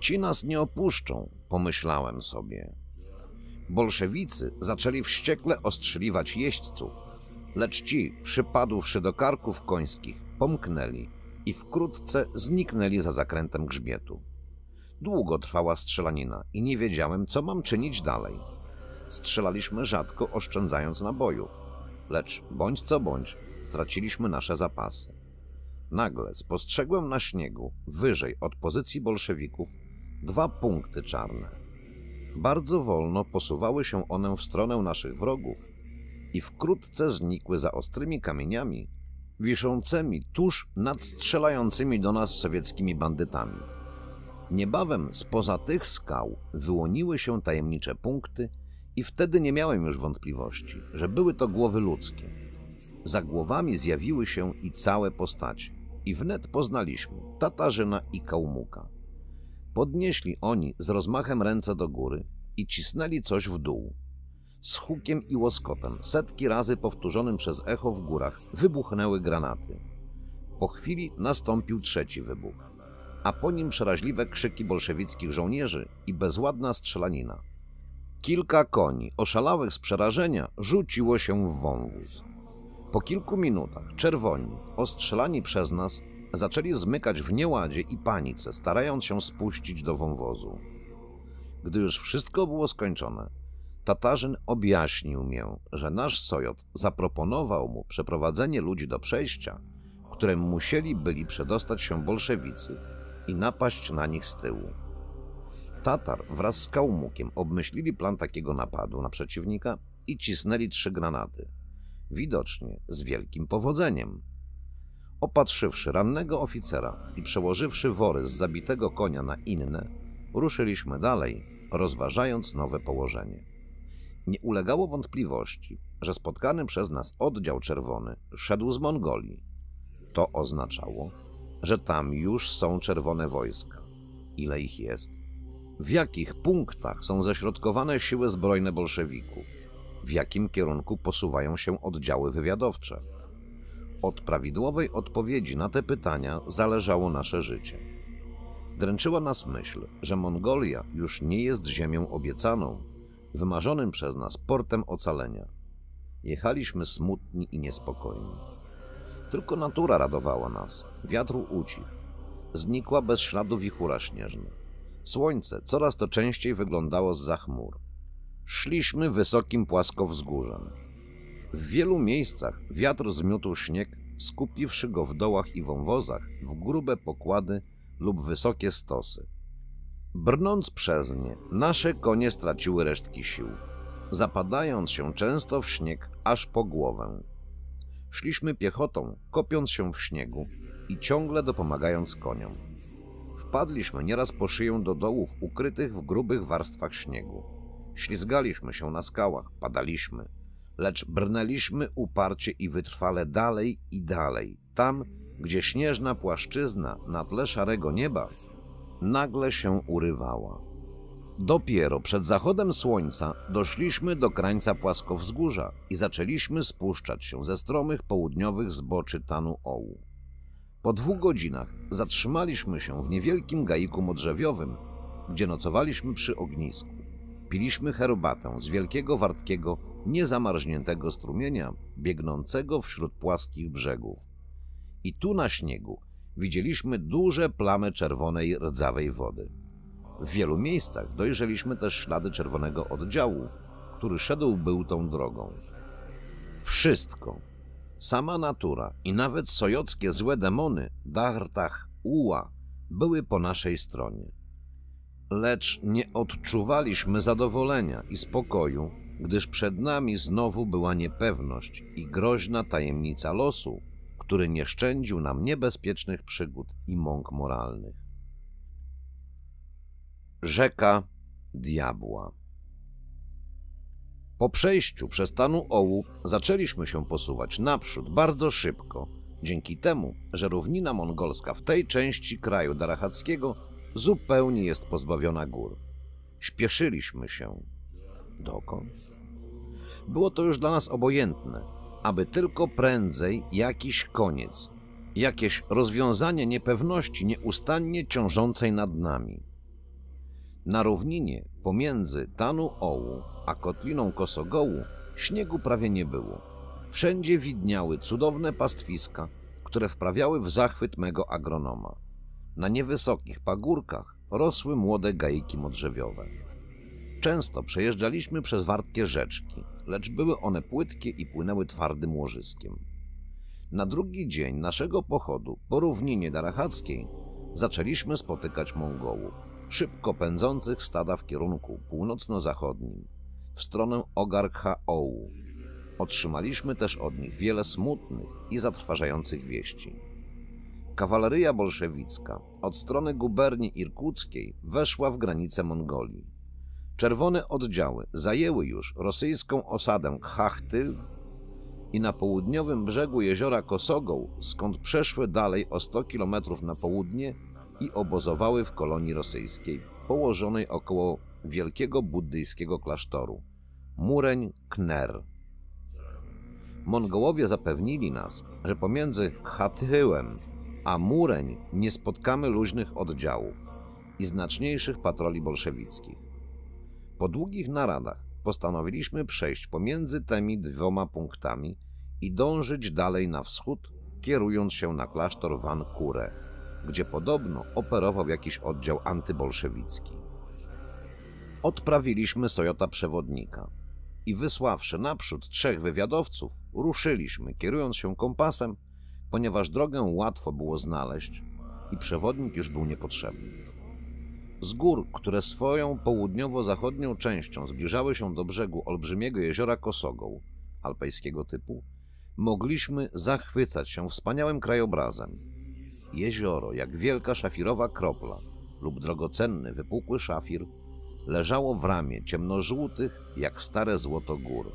Ci nas nie opuszczą, pomyślałem sobie. Bolszewicy zaczęli wściekle ostrzeliwać jeźdźców, lecz ci, przypadłszy do karków końskich, pomknęli i wkrótce zniknęli za zakrętem grzbietu. Długo trwała strzelanina i nie wiedziałem, co mam czynić dalej. Strzelaliśmy rzadko, oszczędzając nabojów, lecz bądź co bądź, traciliśmy nasze zapasy. Nagle spostrzegłem na śniegu, wyżej od pozycji bolszewików, dwa punkty czarne. Bardzo wolno posuwały się one w stronę naszych wrogów i wkrótce znikły za ostrymi kamieniami wiszącymi tuż nad strzelającymi do nas sowieckimi bandytami. Niebawem spoza tych skał wyłoniły się tajemnicze punkty i wtedy nie miałem już wątpliwości, że były to głowy ludzkie. Za głowami zjawiły się i całe postacie i wnet poznaliśmy Tatarzyna i Kałmuka. Podnieśli oni z rozmachem ręce do góry i cisnęli coś w dół, z hukiem i łoskotem, setki razy powtórzonym przez echo w górach, wybuchnęły granaty. Po chwili nastąpił trzeci wybuch, a po nim przeraźliwe krzyki bolszewickich żołnierzy i bezładna strzelanina. Kilka koni, oszalałych z przerażenia, rzuciło się w wąwóz. Po kilku minutach czerwoni, ostrzelani przez nas, zaczęli zmykać w nieładzie i panice, starając się spuścić do wąwozu. Gdy już wszystko było skończone, Tatarzyn objaśnił mię, że nasz Sojot zaproponował mu przeprowadzenie ludzi do przejścia, którym musieli byli przedostać się bolszewicy i napaść na nich z tyłu. Tatar wraz z Kałmukiem obmyślili plan takiego napadu na przeciwnika i cisnęli trzy granaty. Widocznie z wielkim powodzeniem. Opatrzywszy rannego oficera i przełożywszy wory z zabitego konia na inne, ruszyliśmy dalej, rozważając nowe położenie. Nie ulegało wątpliwości, że spotkany przez nas oddział czerwony szedł z Mongolii. To oznaczało, że tam już są czerwone wojska. Ile ich jest? W jakich punktach są ześrodkowane siły zbrojne bolszewików? W jakim kierunku posuwają się oddziały wywiadowcze? Od prawidłowej odpowiedzi na te pytania zależało nasze życie. Dręczyła nas myśl, że Mongolia już nie jest ziemią obiecaną, wymarzonym przez nas portem ocalenia. Jechaliśmy smutni i niespokojni. Tylko natura radowała nas. Wiatr ucichł. Znikła bez śladu wichura śnieżna. Słońce coraz to częściej wyglądało z za chmur. Szliśmy wysokim płaskowzgórzem. W wielu miejscach wiatr zmiótł śnieg, skupiwszy go w dołach i wąwozach w grube pokłady lub wysokie stosy. Brnąc przez nie, nasze konie straciły resztki sił, zapadając się często w śnieg aż po głowę. Szliśmy piechotą, kopiąc się w śniegu i ciągle dopomagając koniom. Wpadliśmy nieraz po szyję do dołów ukrytych w grubych warstwach śniegu. Ślizgaliśmy się na skałach, padaliśmy, lecz brnęliśmy uparcie i wytrwale dalej i dalej, tam, gdzie śnieżna płaszczyzna na tle szarego nieba nagle się urywała. Dopiero przed zachodem słońca doszliśmy do krańca płaskowzgórza i zaczęliśmy spuszczać się ze stromych południowych zboczy Tanu Ołu. Po dwóch godzinach zatrzymaliśmy się w niewielkim gaiku modrzewiowym, gdzie nocowaliśmy przy ognisku. Piliśmy herbatę z wielkiego, wartkiego, niezamarzniętego strumienia biegnącego wśród płaskich brzegów. I tu na śniegu – widzieliśmy duże plamy czerwonej, rdzawej wody. W wielu miejscach dojrzeliśmy też ślady czerwonego oddziału, który szedł był tą drogą. Wszystko, sama natura i nawet sojockie złe demony, Dartach, Uła, były po naszej stronie. Lecz nie odczuwaliśmy zadowolenia i spokoju, gdyż przed nami znowu była niepewność i groźna tajemnica losu, który nie szczędził nam niebezpiecznych przygód i mąk moralnych. Rzeka Diabła Po przejściu przez Tanu Ołu zaczęliśmy się posuwać naprzód bardzo szybko, dzięki temu, że równina mongolska w tej części kraju darachackiego zupełnie jest pozbawiona gór. Śpieszyliśmy się. Dokąd? Było to już dla nas obojętne aby tylko prędzej jakiś koniec, jakieś rozwiązanie niepewności nieustannie ciążącej nad nami. Na równinie pomiędzy Tanu Ołu a Kotliną Kosogołu śniegu prawie nie było. Wszędzie widniały cudowne pastwiska, które wprawiały w zachwyt mego agronoma. Na niewysokich pagórkach rosły młode gajki modrzewiowe. Często przejeżdżaliśmy przez wartkie rzeczki – lecz były one płytkie i płynęły twardym łożyskiem. Na drugi dzień naszego pochodu po równinie darachackiej zaczęliśmy spotykać Mongołów, szybko pędzących stada w kierunku północno-zachodnim, w stronę Ogarcha-Ołu. Otrzymaliśmy też od nich wiele smutnych i zatrważających wieści. Kawaleria bolszewicka od strony guberni irkuckiej weszła w granice Mongolii. Czerwone oddziały zajęły już rosyjską osadę Khachty i na południowym brzegu jeziora Kosogą, skąd przeszły dalej o 100 km na południe i obozowały w kolonii rosyjskiej, położonej około wielkiego buddyjskiego klasztoru Mureń Kner. Mongołowie zapewnili nas, że pomiędzy Khatyłem a Mureń nie spotkamy luźnych oddziałów i znaczniejszych patroli bolszewickich. Po długich naradach postanowiliśmy przejść pomiędzy tymi dwoma punktami i dążyć dalej na wschód, kierując się na klasztor Van Kure, gdzie podobno operował jakiś oddział antybolszewicki. Odprawiliśmy Sojota przewodnika i wysławszy naprzód trzech wywiadowców, ruszyliśmy, kierując się kompasem, ponieważ drogę łatwo było znaleźć i przewodnik już był niepotrzebny. Z gór, które swoją południowo-zachodnią częścią zbliżały się do brzegu olbrzymiego jeziora Kosogą, alpejskiego typu, mogliśmy zachwycać się wspaniałym krajobrazem. Jezioro, jak wielka szafirowa kropla lub drogocenny, wypukły szafir, leżało w ramie ciemnożółtych, jak stare złoto gór,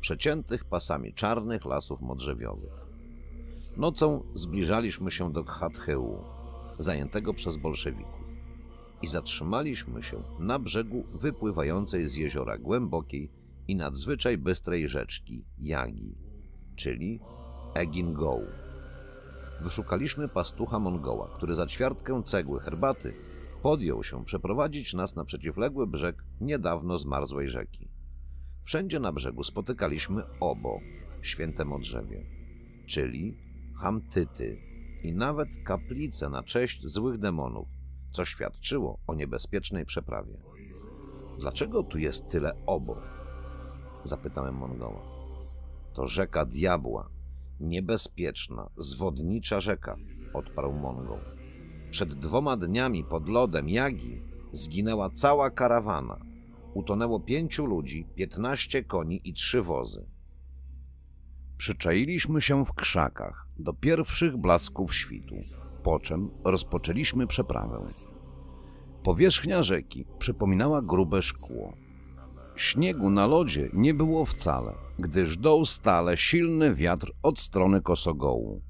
przeciętych pasami czarnych lasów modrzewiowych. Nocą zbliżaliśmy się do Khatheu, zajętego przez bolszewików i zatrzymaliśmy się na brzegu wypływającej z jeziora głębokiej i nadzwyczaj bystrej rzeczki Jagi, czyli Egingou. Wyszukaliśmy pastucha Mongoła, który za ćwiartkę cegły herbaty podjął się przeprowadzić nas na przeciwległy brzeg niedawno zmarzłej rzeki. Wszędzie na brzegu spotykaliśmy obo, święte modrzewie, czyli hamtyty i nawet kaplice na cześć złych demonów, co świadczyło o niebezpiecznej przeprawie. Dlaczego tu jest tyle obu? Zapytałem Mongoła. To rzeka diabła. Niebezpieczna, zwodnicza rzeka, odparł Mongoł. Przed dwoma dniami pod lodem Jagi zginęła cała karawana. Utonęło pięciu ludzi, piętnaście koni i trzy wozy. Przyczailiśmy się w krzakach do pierwszych blasków świtu po czym rozpoczęliśmy przeprawę. Powierzchnia rzeki przypominała grube szkło. Śniegu na lodzie nie było wcale, gdyż dął stale silny wiatr od strony kosogołu.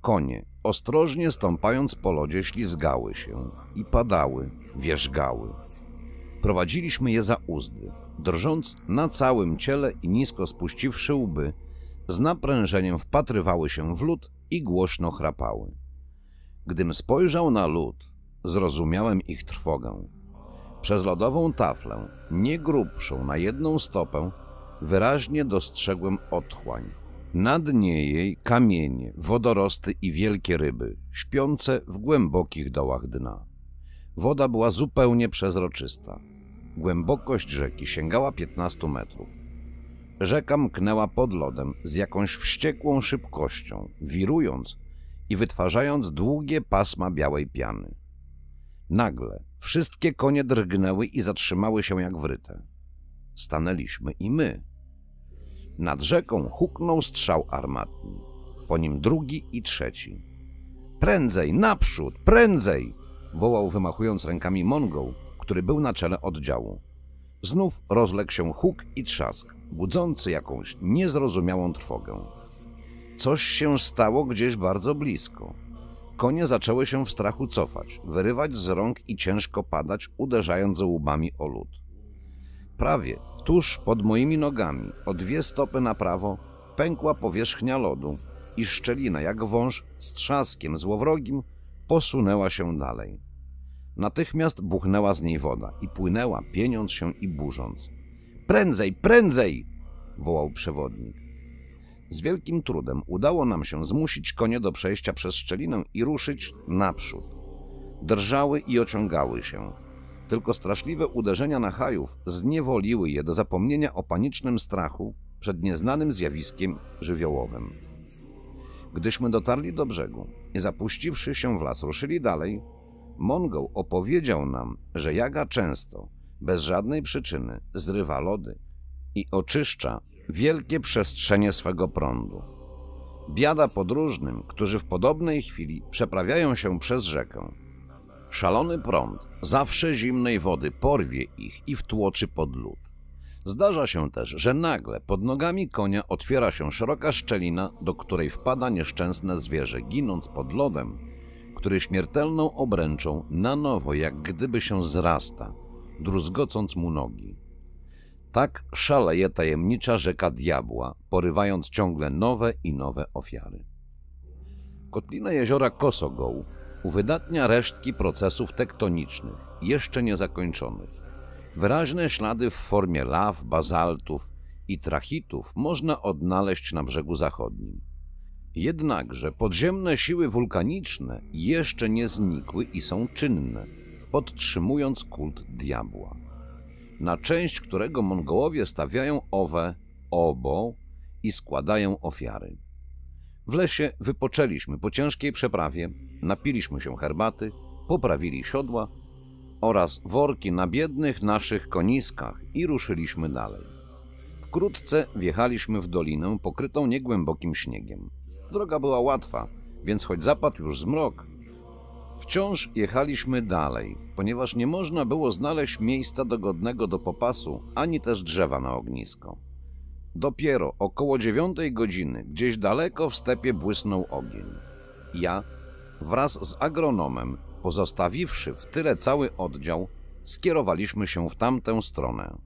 Konie, ostrożnie stąpając po lodzie, ślizgały się i padały, wierzgały. Prowadziliśmy je za uzdy, drżąc na całym ciele i nisko spuściwszy łby, z naprężeniem wpatrywały się w lód i głośno chrapały. Gdym spojrzał na lód, zrozumiałem ich trwogę. Przez lodową taflę, nie grubszą na jedną stopę, wyraźnie dostrzegłem otchłań. Na dnie jej kamienie, wodorosty i wielkie ryby, śpiące w głębokich dołach dna. Woda była zupełnie przezroczysta. Głębokość rzeki sięgała 15 metrów. Rzeka mknęła pod lodem z jakąś wściekłą szybkością, wirując i wytwarzając długie pasma białej piany. Nagle wszystkie konie drgnęły i zatrzymały się jak wryte. Stanęliśmy i my. Nad rzeką huknął strzał armatni, po nim drugi i trzeci. Prędzej, naprzód, prędzej! wołał wymachując rękami Mongoł, który był na czele oddziału. Znów rozległ się huk i trzask, budzący jakąś niezrozumiałą trwogę. Coś się stało gdzieś bardzo blisko. Konie zaczęły się w strachu cofać, wyrywać z rąk i ciężko padać, uderzając łbami o lód. Prawie tuż pod moimi nogami, o dwie stopy na prawo, pękła powierzchnia lodu i szczelina, jak wąż, z trzaskiem złowrogim posunęła się dalej. Natychmiast buchnęła z niej woda i płynęła, pieniąc się i burząc. Prędzej, prędzej! wołał przewodnik. Z wielkim trudem udało nam się zmusić konie do przejścia przez szczelinę i ruszyć naprzód. Drżały i ociągały się. Tylko straszliwe uderzenia na hajów zniewoliły je do zapomnienia o panicznym strachu przed nieznanym zjawiskiem żywiołowym. Gdyśmy dotarli do brzegu i zapuściwszy się w las ruszyli dalej, Mongoł opowiedział nam, że jaga często, bez żadnej przyczyny, zrywa lody i oczyszcza wielkie przestrzenie swego prądu. Biada podróżnym, którzy w podobnej chwili przeprawiają się przez rzekę. Szalony prąd zawsze zimnej wody porwie ich i wtłoczy pod lód. Zdarza się też, że nagle pod nogami konia otwiera się szeroka szczelina, do której wpada nieszczęsne zwierzę, ginąc pod lodem, który śmiertelną obręczą na nowo, jak gdyby się zrasta, druzgocąc mu nogi. Tak szaleje tajemnicza rzeka diabła, porywając ciągle nowe i nowe ofiary. Kotlina jeziora Kosogoł uwydatnia resztki procesów tektonicznych, jeszcze niezakończonych. Wyraźne ślady w formie law, bazaltów i trachitów można odnaleźć na brzegu zachodnim. Jednakże podziemne siły wulkaniczne jeszcze nie znikły i są czynne, podtrzymując kult diabła na część którego Mongołowie stawiają owe obo i składają ofiary. W lesie wypoczęliśmy po ciężkiej przeprawie, napiliśmy się herbaty, poprawili siodła oraz worki na biednych naszych koniskach i ruszyliśmy dalej. Wkrótce wjechaliśmy w dolinę pokrytą niegłębokim śniegiem. Droga była łatwa, więc choć zapadł już zmrok, Wciąż jechaliśmy dalej, ponieważ nie można było znaleźć miejsca dogodnego do popasu, ani też drzewa na ognisko. Dopiero około dziewiątej godziny gdzieś daleko w stepie błysnął ogień. Ja, wraz z agronomem, pozostawiwszy w tyle cały oddział, skierowaliśmy się w tamtą stronę.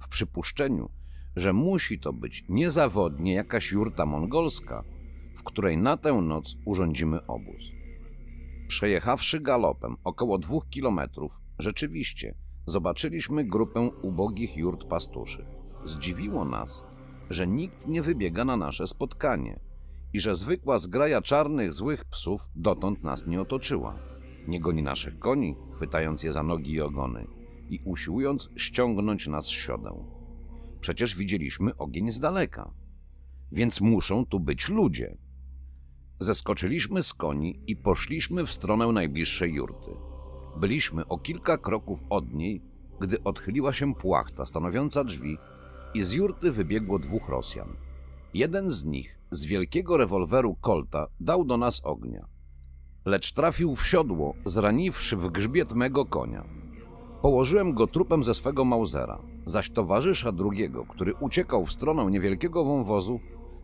W przypuszczeniu, że musi to być niezawodnie jakaś jurta mongolska, w której na tę noc urządzimy obóz. Przejechawszy galopem około dwóch kilometrów, rzeczywiście zobaczyliśmy grupę ubogich jurt pastuszy. Zdziwiło nas, że nikt nie wybiega na nasze spotkanie i że zwykła zgraja czarnych, złych psów dotąd nas nie otoczyła. Nie goni naszych koni, chwytając je za nogi i ogony i usiłując ściągnąć nas z siodeł. Przecież widzieliśmy ogień z daleka, więc muszą tu być ludzie – Zeskoczyliśmy z koni i poszliśmy w stronę najbliższej jurty. Byliśmy o kilka kroków od niej, gdy odchyliła się płachta stanowiąca drzwi i z jurty wybiegło dwóch Rosjan. Jeden z nich z wielkiego rewolweru Kolta dał do nas ognia, lecz trafił w siodło, zraniwszy w grzbiet mego konia. Położyłem go trupem ze swego Mausera, zaś towarzysza drugiego, który uciekał w stronę niewielkiego wąwozu,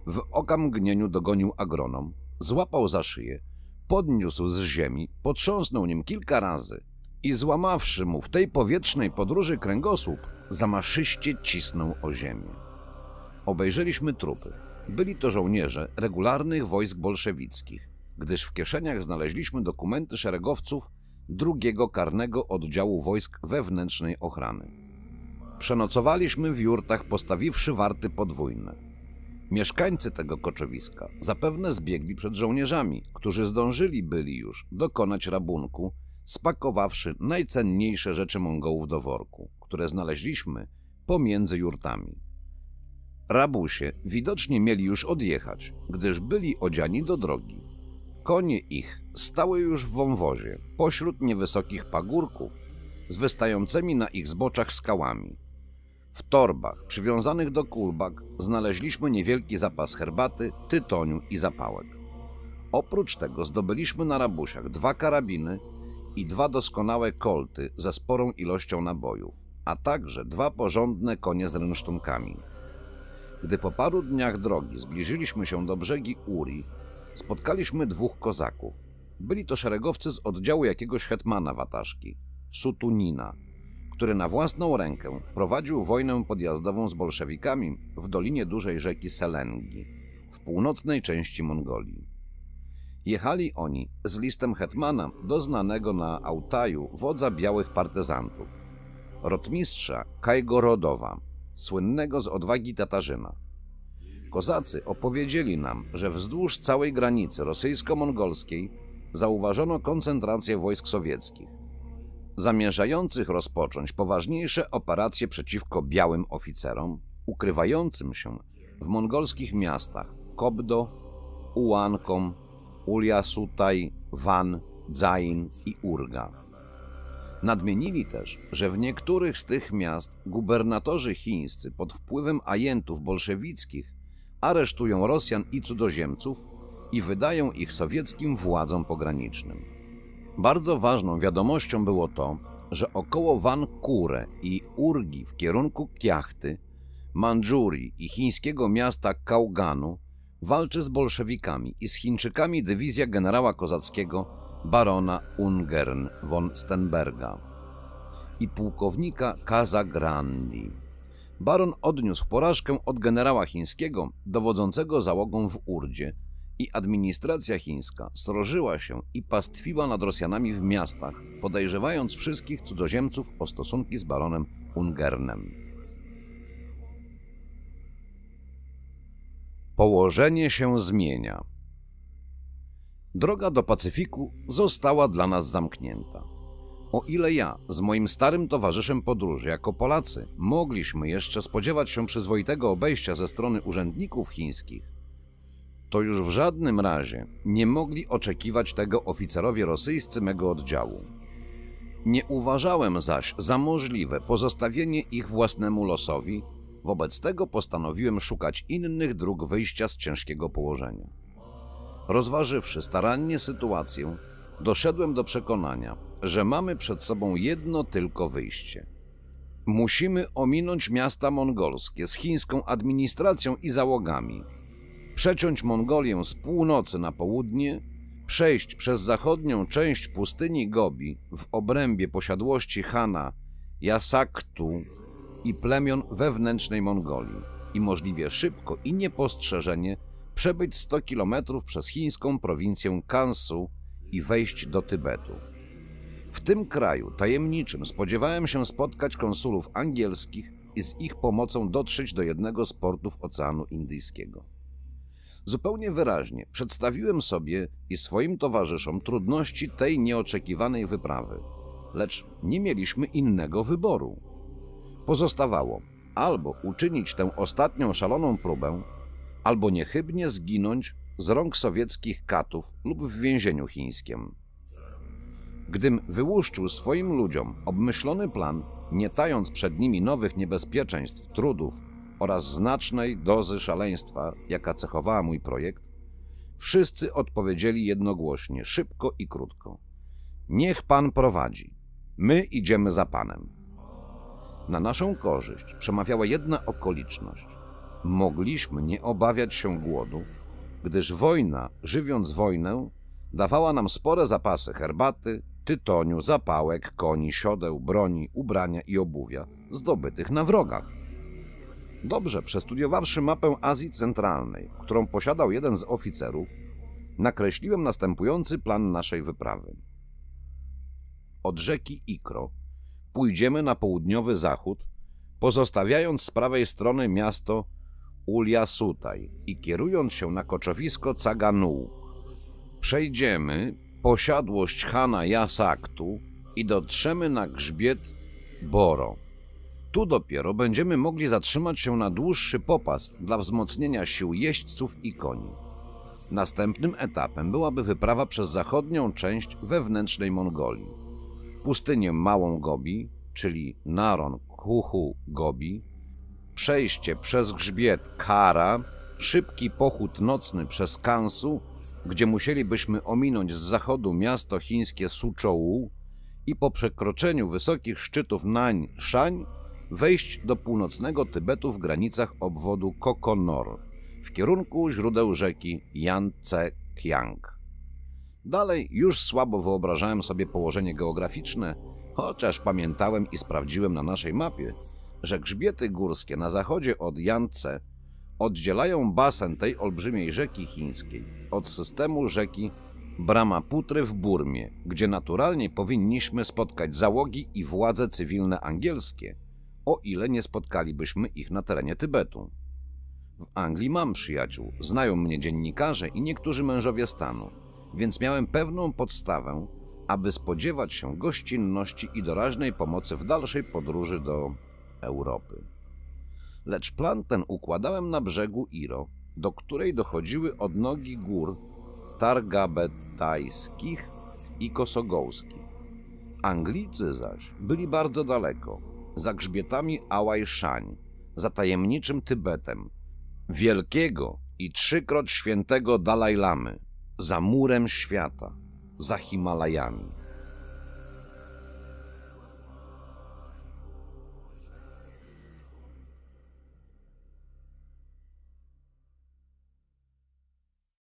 w okamgnieniu dogonił agronom, złapał za szyję, podniósł z ziemi, potrząsnął nim kilka razy i złamawszy mu w tej powietrznej podróży kręgosłup, zamaszyście cisnął o ziemię. Obejrzeliśmy trupy. Byli to żołnierze regularnych wojsk bolszewickich, gdyż w kieszeniach znaleźliśmy dokumenty szeregowców drugiego karnego oddziału wojsk wewnętrznej ochrany. Przenocowaliśmy w jurtach, postawiwszy warty podwójne. Mieszkańcy tego koczowiska zapewne zbiegli przed żołnierzami, którzy zdążyli byli już dokonać rabunku, spakowawszy najcenniejsze rzeczy Mongołów do worku, które znaleźliśmy pomiędzy jurtami. Rabusie widocznie mieli już odjechać, gdyż byli odziani do drogi. Konie ich stały już w wąwozie, pośród niewysokich pagórków, z wystającymi na ich zboczach skałami – w torbach przywiązanych do kulbak znaleźliśmy niewielki zapas herbaty, tytoniu i zapałek. Oprócz tego zdobyliśmy na rabusiach dwa karabiny i dwa doskonałe kolty ze sporą ilością nabojów, a także dwa porządne konie z rynsztunkami. Gdy po paru dniach drogi zbliżyliśmy się do brzegi Uri, spotkaliśmy dwóch kozaków. Byli to szeregowcy z oddziału jakiegoś hetmana Wataszki, Sutunina – który na własną rękę prowadził wojnę podjazdową z bolszewikami w dolinie dużej rzeki Selengi, w północnej części Mongolii. Jechali oni z listem hetmana do znanego na Altaju wodza białych partyzantów, rotmistrza Kajgorodowa, słynnego z odwagi Tatarzyna. Kozacy opowiedzieli nam, że wzdłuż całej granicy rosyjsko-mongolskiej zauważono koncentrację wojsk sowieckich zamierzających rozpocząć poważniejsze operacje przeciwko białym oficerom ukrywającym się w mongolskich miastach Kobdo, Ułankom, Uliasutaj, Van, Zain i Urga. Nadmienili też, że w niektórych z tych miast gubernatorzy chińscy pod wpływem ajentów bolszewickich aresztują Rosjan i cudzoziemców i wydają ich sowieckim władzom pogranicznym. Bardzo ważną wiadomością było to, że około Vancouver i Urgi w kierunku Kiachty, Mandżurii i chińskiego miasta Kauganu walczy z bolszewikami i z Chińczykami dywizja generała kozackiego barona Ungern von Stenberga i pułkownika Kaza Grandi. Baron odniósł porażkę od generała chińskiego dowodzącego załogą w Urdzie – i administracja chińska srożyła się i pastwiła nad Rosjanami w miastach, podejrzewając wszystkich cudzoziemców o stosunki z baronem Ungernem. Położenie się zmienia. Droga do Pacyfiku została dla nas zamknięta. O ile ja z moim starym towarzyszem podróży jako Polacy mogliśmy jeszcze spodziewać się przyzwoitego obejścia ze strony urzędników chińskich, to już w żadnym razie nie mogli oczekiwać tego oficerowie rosyjscy mego oddziału. Nie uważałem zaś za możliwe pozostawienie ich własnemu losowi, wobec tego postanowiłem szukać innych dróg wyjścia z ciężkiego położenia. Rozważywszy starannie sytuację, doszedłem do przekonania, że mamy przed sobą jedno tylko wyjście. Musimy ominąć miasta mongolskie z chińską administracją i załogami, przeciąć Mongolię z północy na południe, przejść przez zachodnią część pustyni Gobi w obrębie posiadłości Hana, Jasaktu i plemion wewnętrznej Mongolii i możliwie szybko i niepostrzeżenie przebyć 100 km przez chińską prowincję Kansu i wejść do Tybetu. W tym kraju tajemniczym spodziewałem się spotkać konsulów angielskich i z ich pomocą dotrzeć do jednego z portów Oceanu Indyjskiego. Zupełnie wyraźnie przedstawiłem sobie i swoim towarzyszom trudności tej nieoczekiwanej wyprawy, lecz nie mieliśmy innego wyboru. Pozostawało albo uczynić tę ostatnią szaloną próbę, albo niechybnie zginąć z rąk sowieckich katów lub w więzieniu chińskim. Gdym wyłuszczył swoim ludziom obmyślony plan, nie tając przed nimi nowych niebezpieczeństw, trudów oraz znacznej dozy szaleństwa, jaka cechowała mój projekt, wszyscy odpowiedzieli jednogłośnie, szybko i krótko. Niech pan prowadzi. My idziemy za panem. Na naszą korzyść przemawiała jedna okoliczność. Mogliśmy nie obawiać się głodu, gdyż wojna, żywiąc wojnę, dawała nam spore zapasy herbaty, tytoniu, zapałek, koni, siodeł, broni, ubrania i obuwia, zdobytych na wrogach. Dobrze przestudiowawszy mapę Azji Centralnej, którą posiadał jeden z oficerów, nakreśliłem następujący plan naszej wyprawy. Od rzeki Ikro pójdziemy na południowy zachód, pozostawiając z prawej strony miasto Uliasutaj i kierując się na koczowisko Caganułk. Przejdziemy posiadłość Hana Jasaktu i dotrzemy na grzbiet Boro. Tu dopiero będziemy mogli zatrzymać się na dłuższy popas dla wzmocnienia sił jeźdźców i koni. Następnym etapem byłaby wyprawa przez zachodnią część wewnętrznej Mongolii. Pustynię Małą Gobi, czyli Naron Kuchu Gobi, przejście przez grzbiet Kara, szybki pochód nocny przez Kansu, gdzie musielibyśmy ominąć z zachodu miasto chińskie Suchowu i po przekroczeniu wysokich szczytów Nań-Szań wejść do północnego Tybetu w granicach obwodu Kokonor w kierunku źródeł rzeki Yangtze Kiang. Dalej już słabo wyobrażałem sobie położenie geograficzne, chociaż pamiętałem i sprawdziłem na naszej mapie, że grzbiety górskie na zachodzie od Yangtze oddzielają basen tej olbrzymiej rzeki chińskiej od systemu rzeki Brahmaputry w Burmie, gdzie naturalnie powinniśmy spotkać załogi i władze cywilne angielskie, o ile nie spotkalibyśmy ich na terenie Tybetu. W Anglii mam przyjaciół, znają mnie dziennikarze i niektórzy mężowie stanu, więc miałem pewną podstawę, aby spodziewać się gościnności i doraźnej pomocy w dalszej podróży do Europy. Lecz plan ten układałem na brzegu Iro, do której dochodziły odnogi gór targabetajskich i kosogołskich. Anglicy zaś byli bardzo daleko, za grzbietami Ałajszań, za tajemniczym Tybetem, wielkiego i trzykroć świętego Dalaj Lamy, za murem świata, za Himalajami.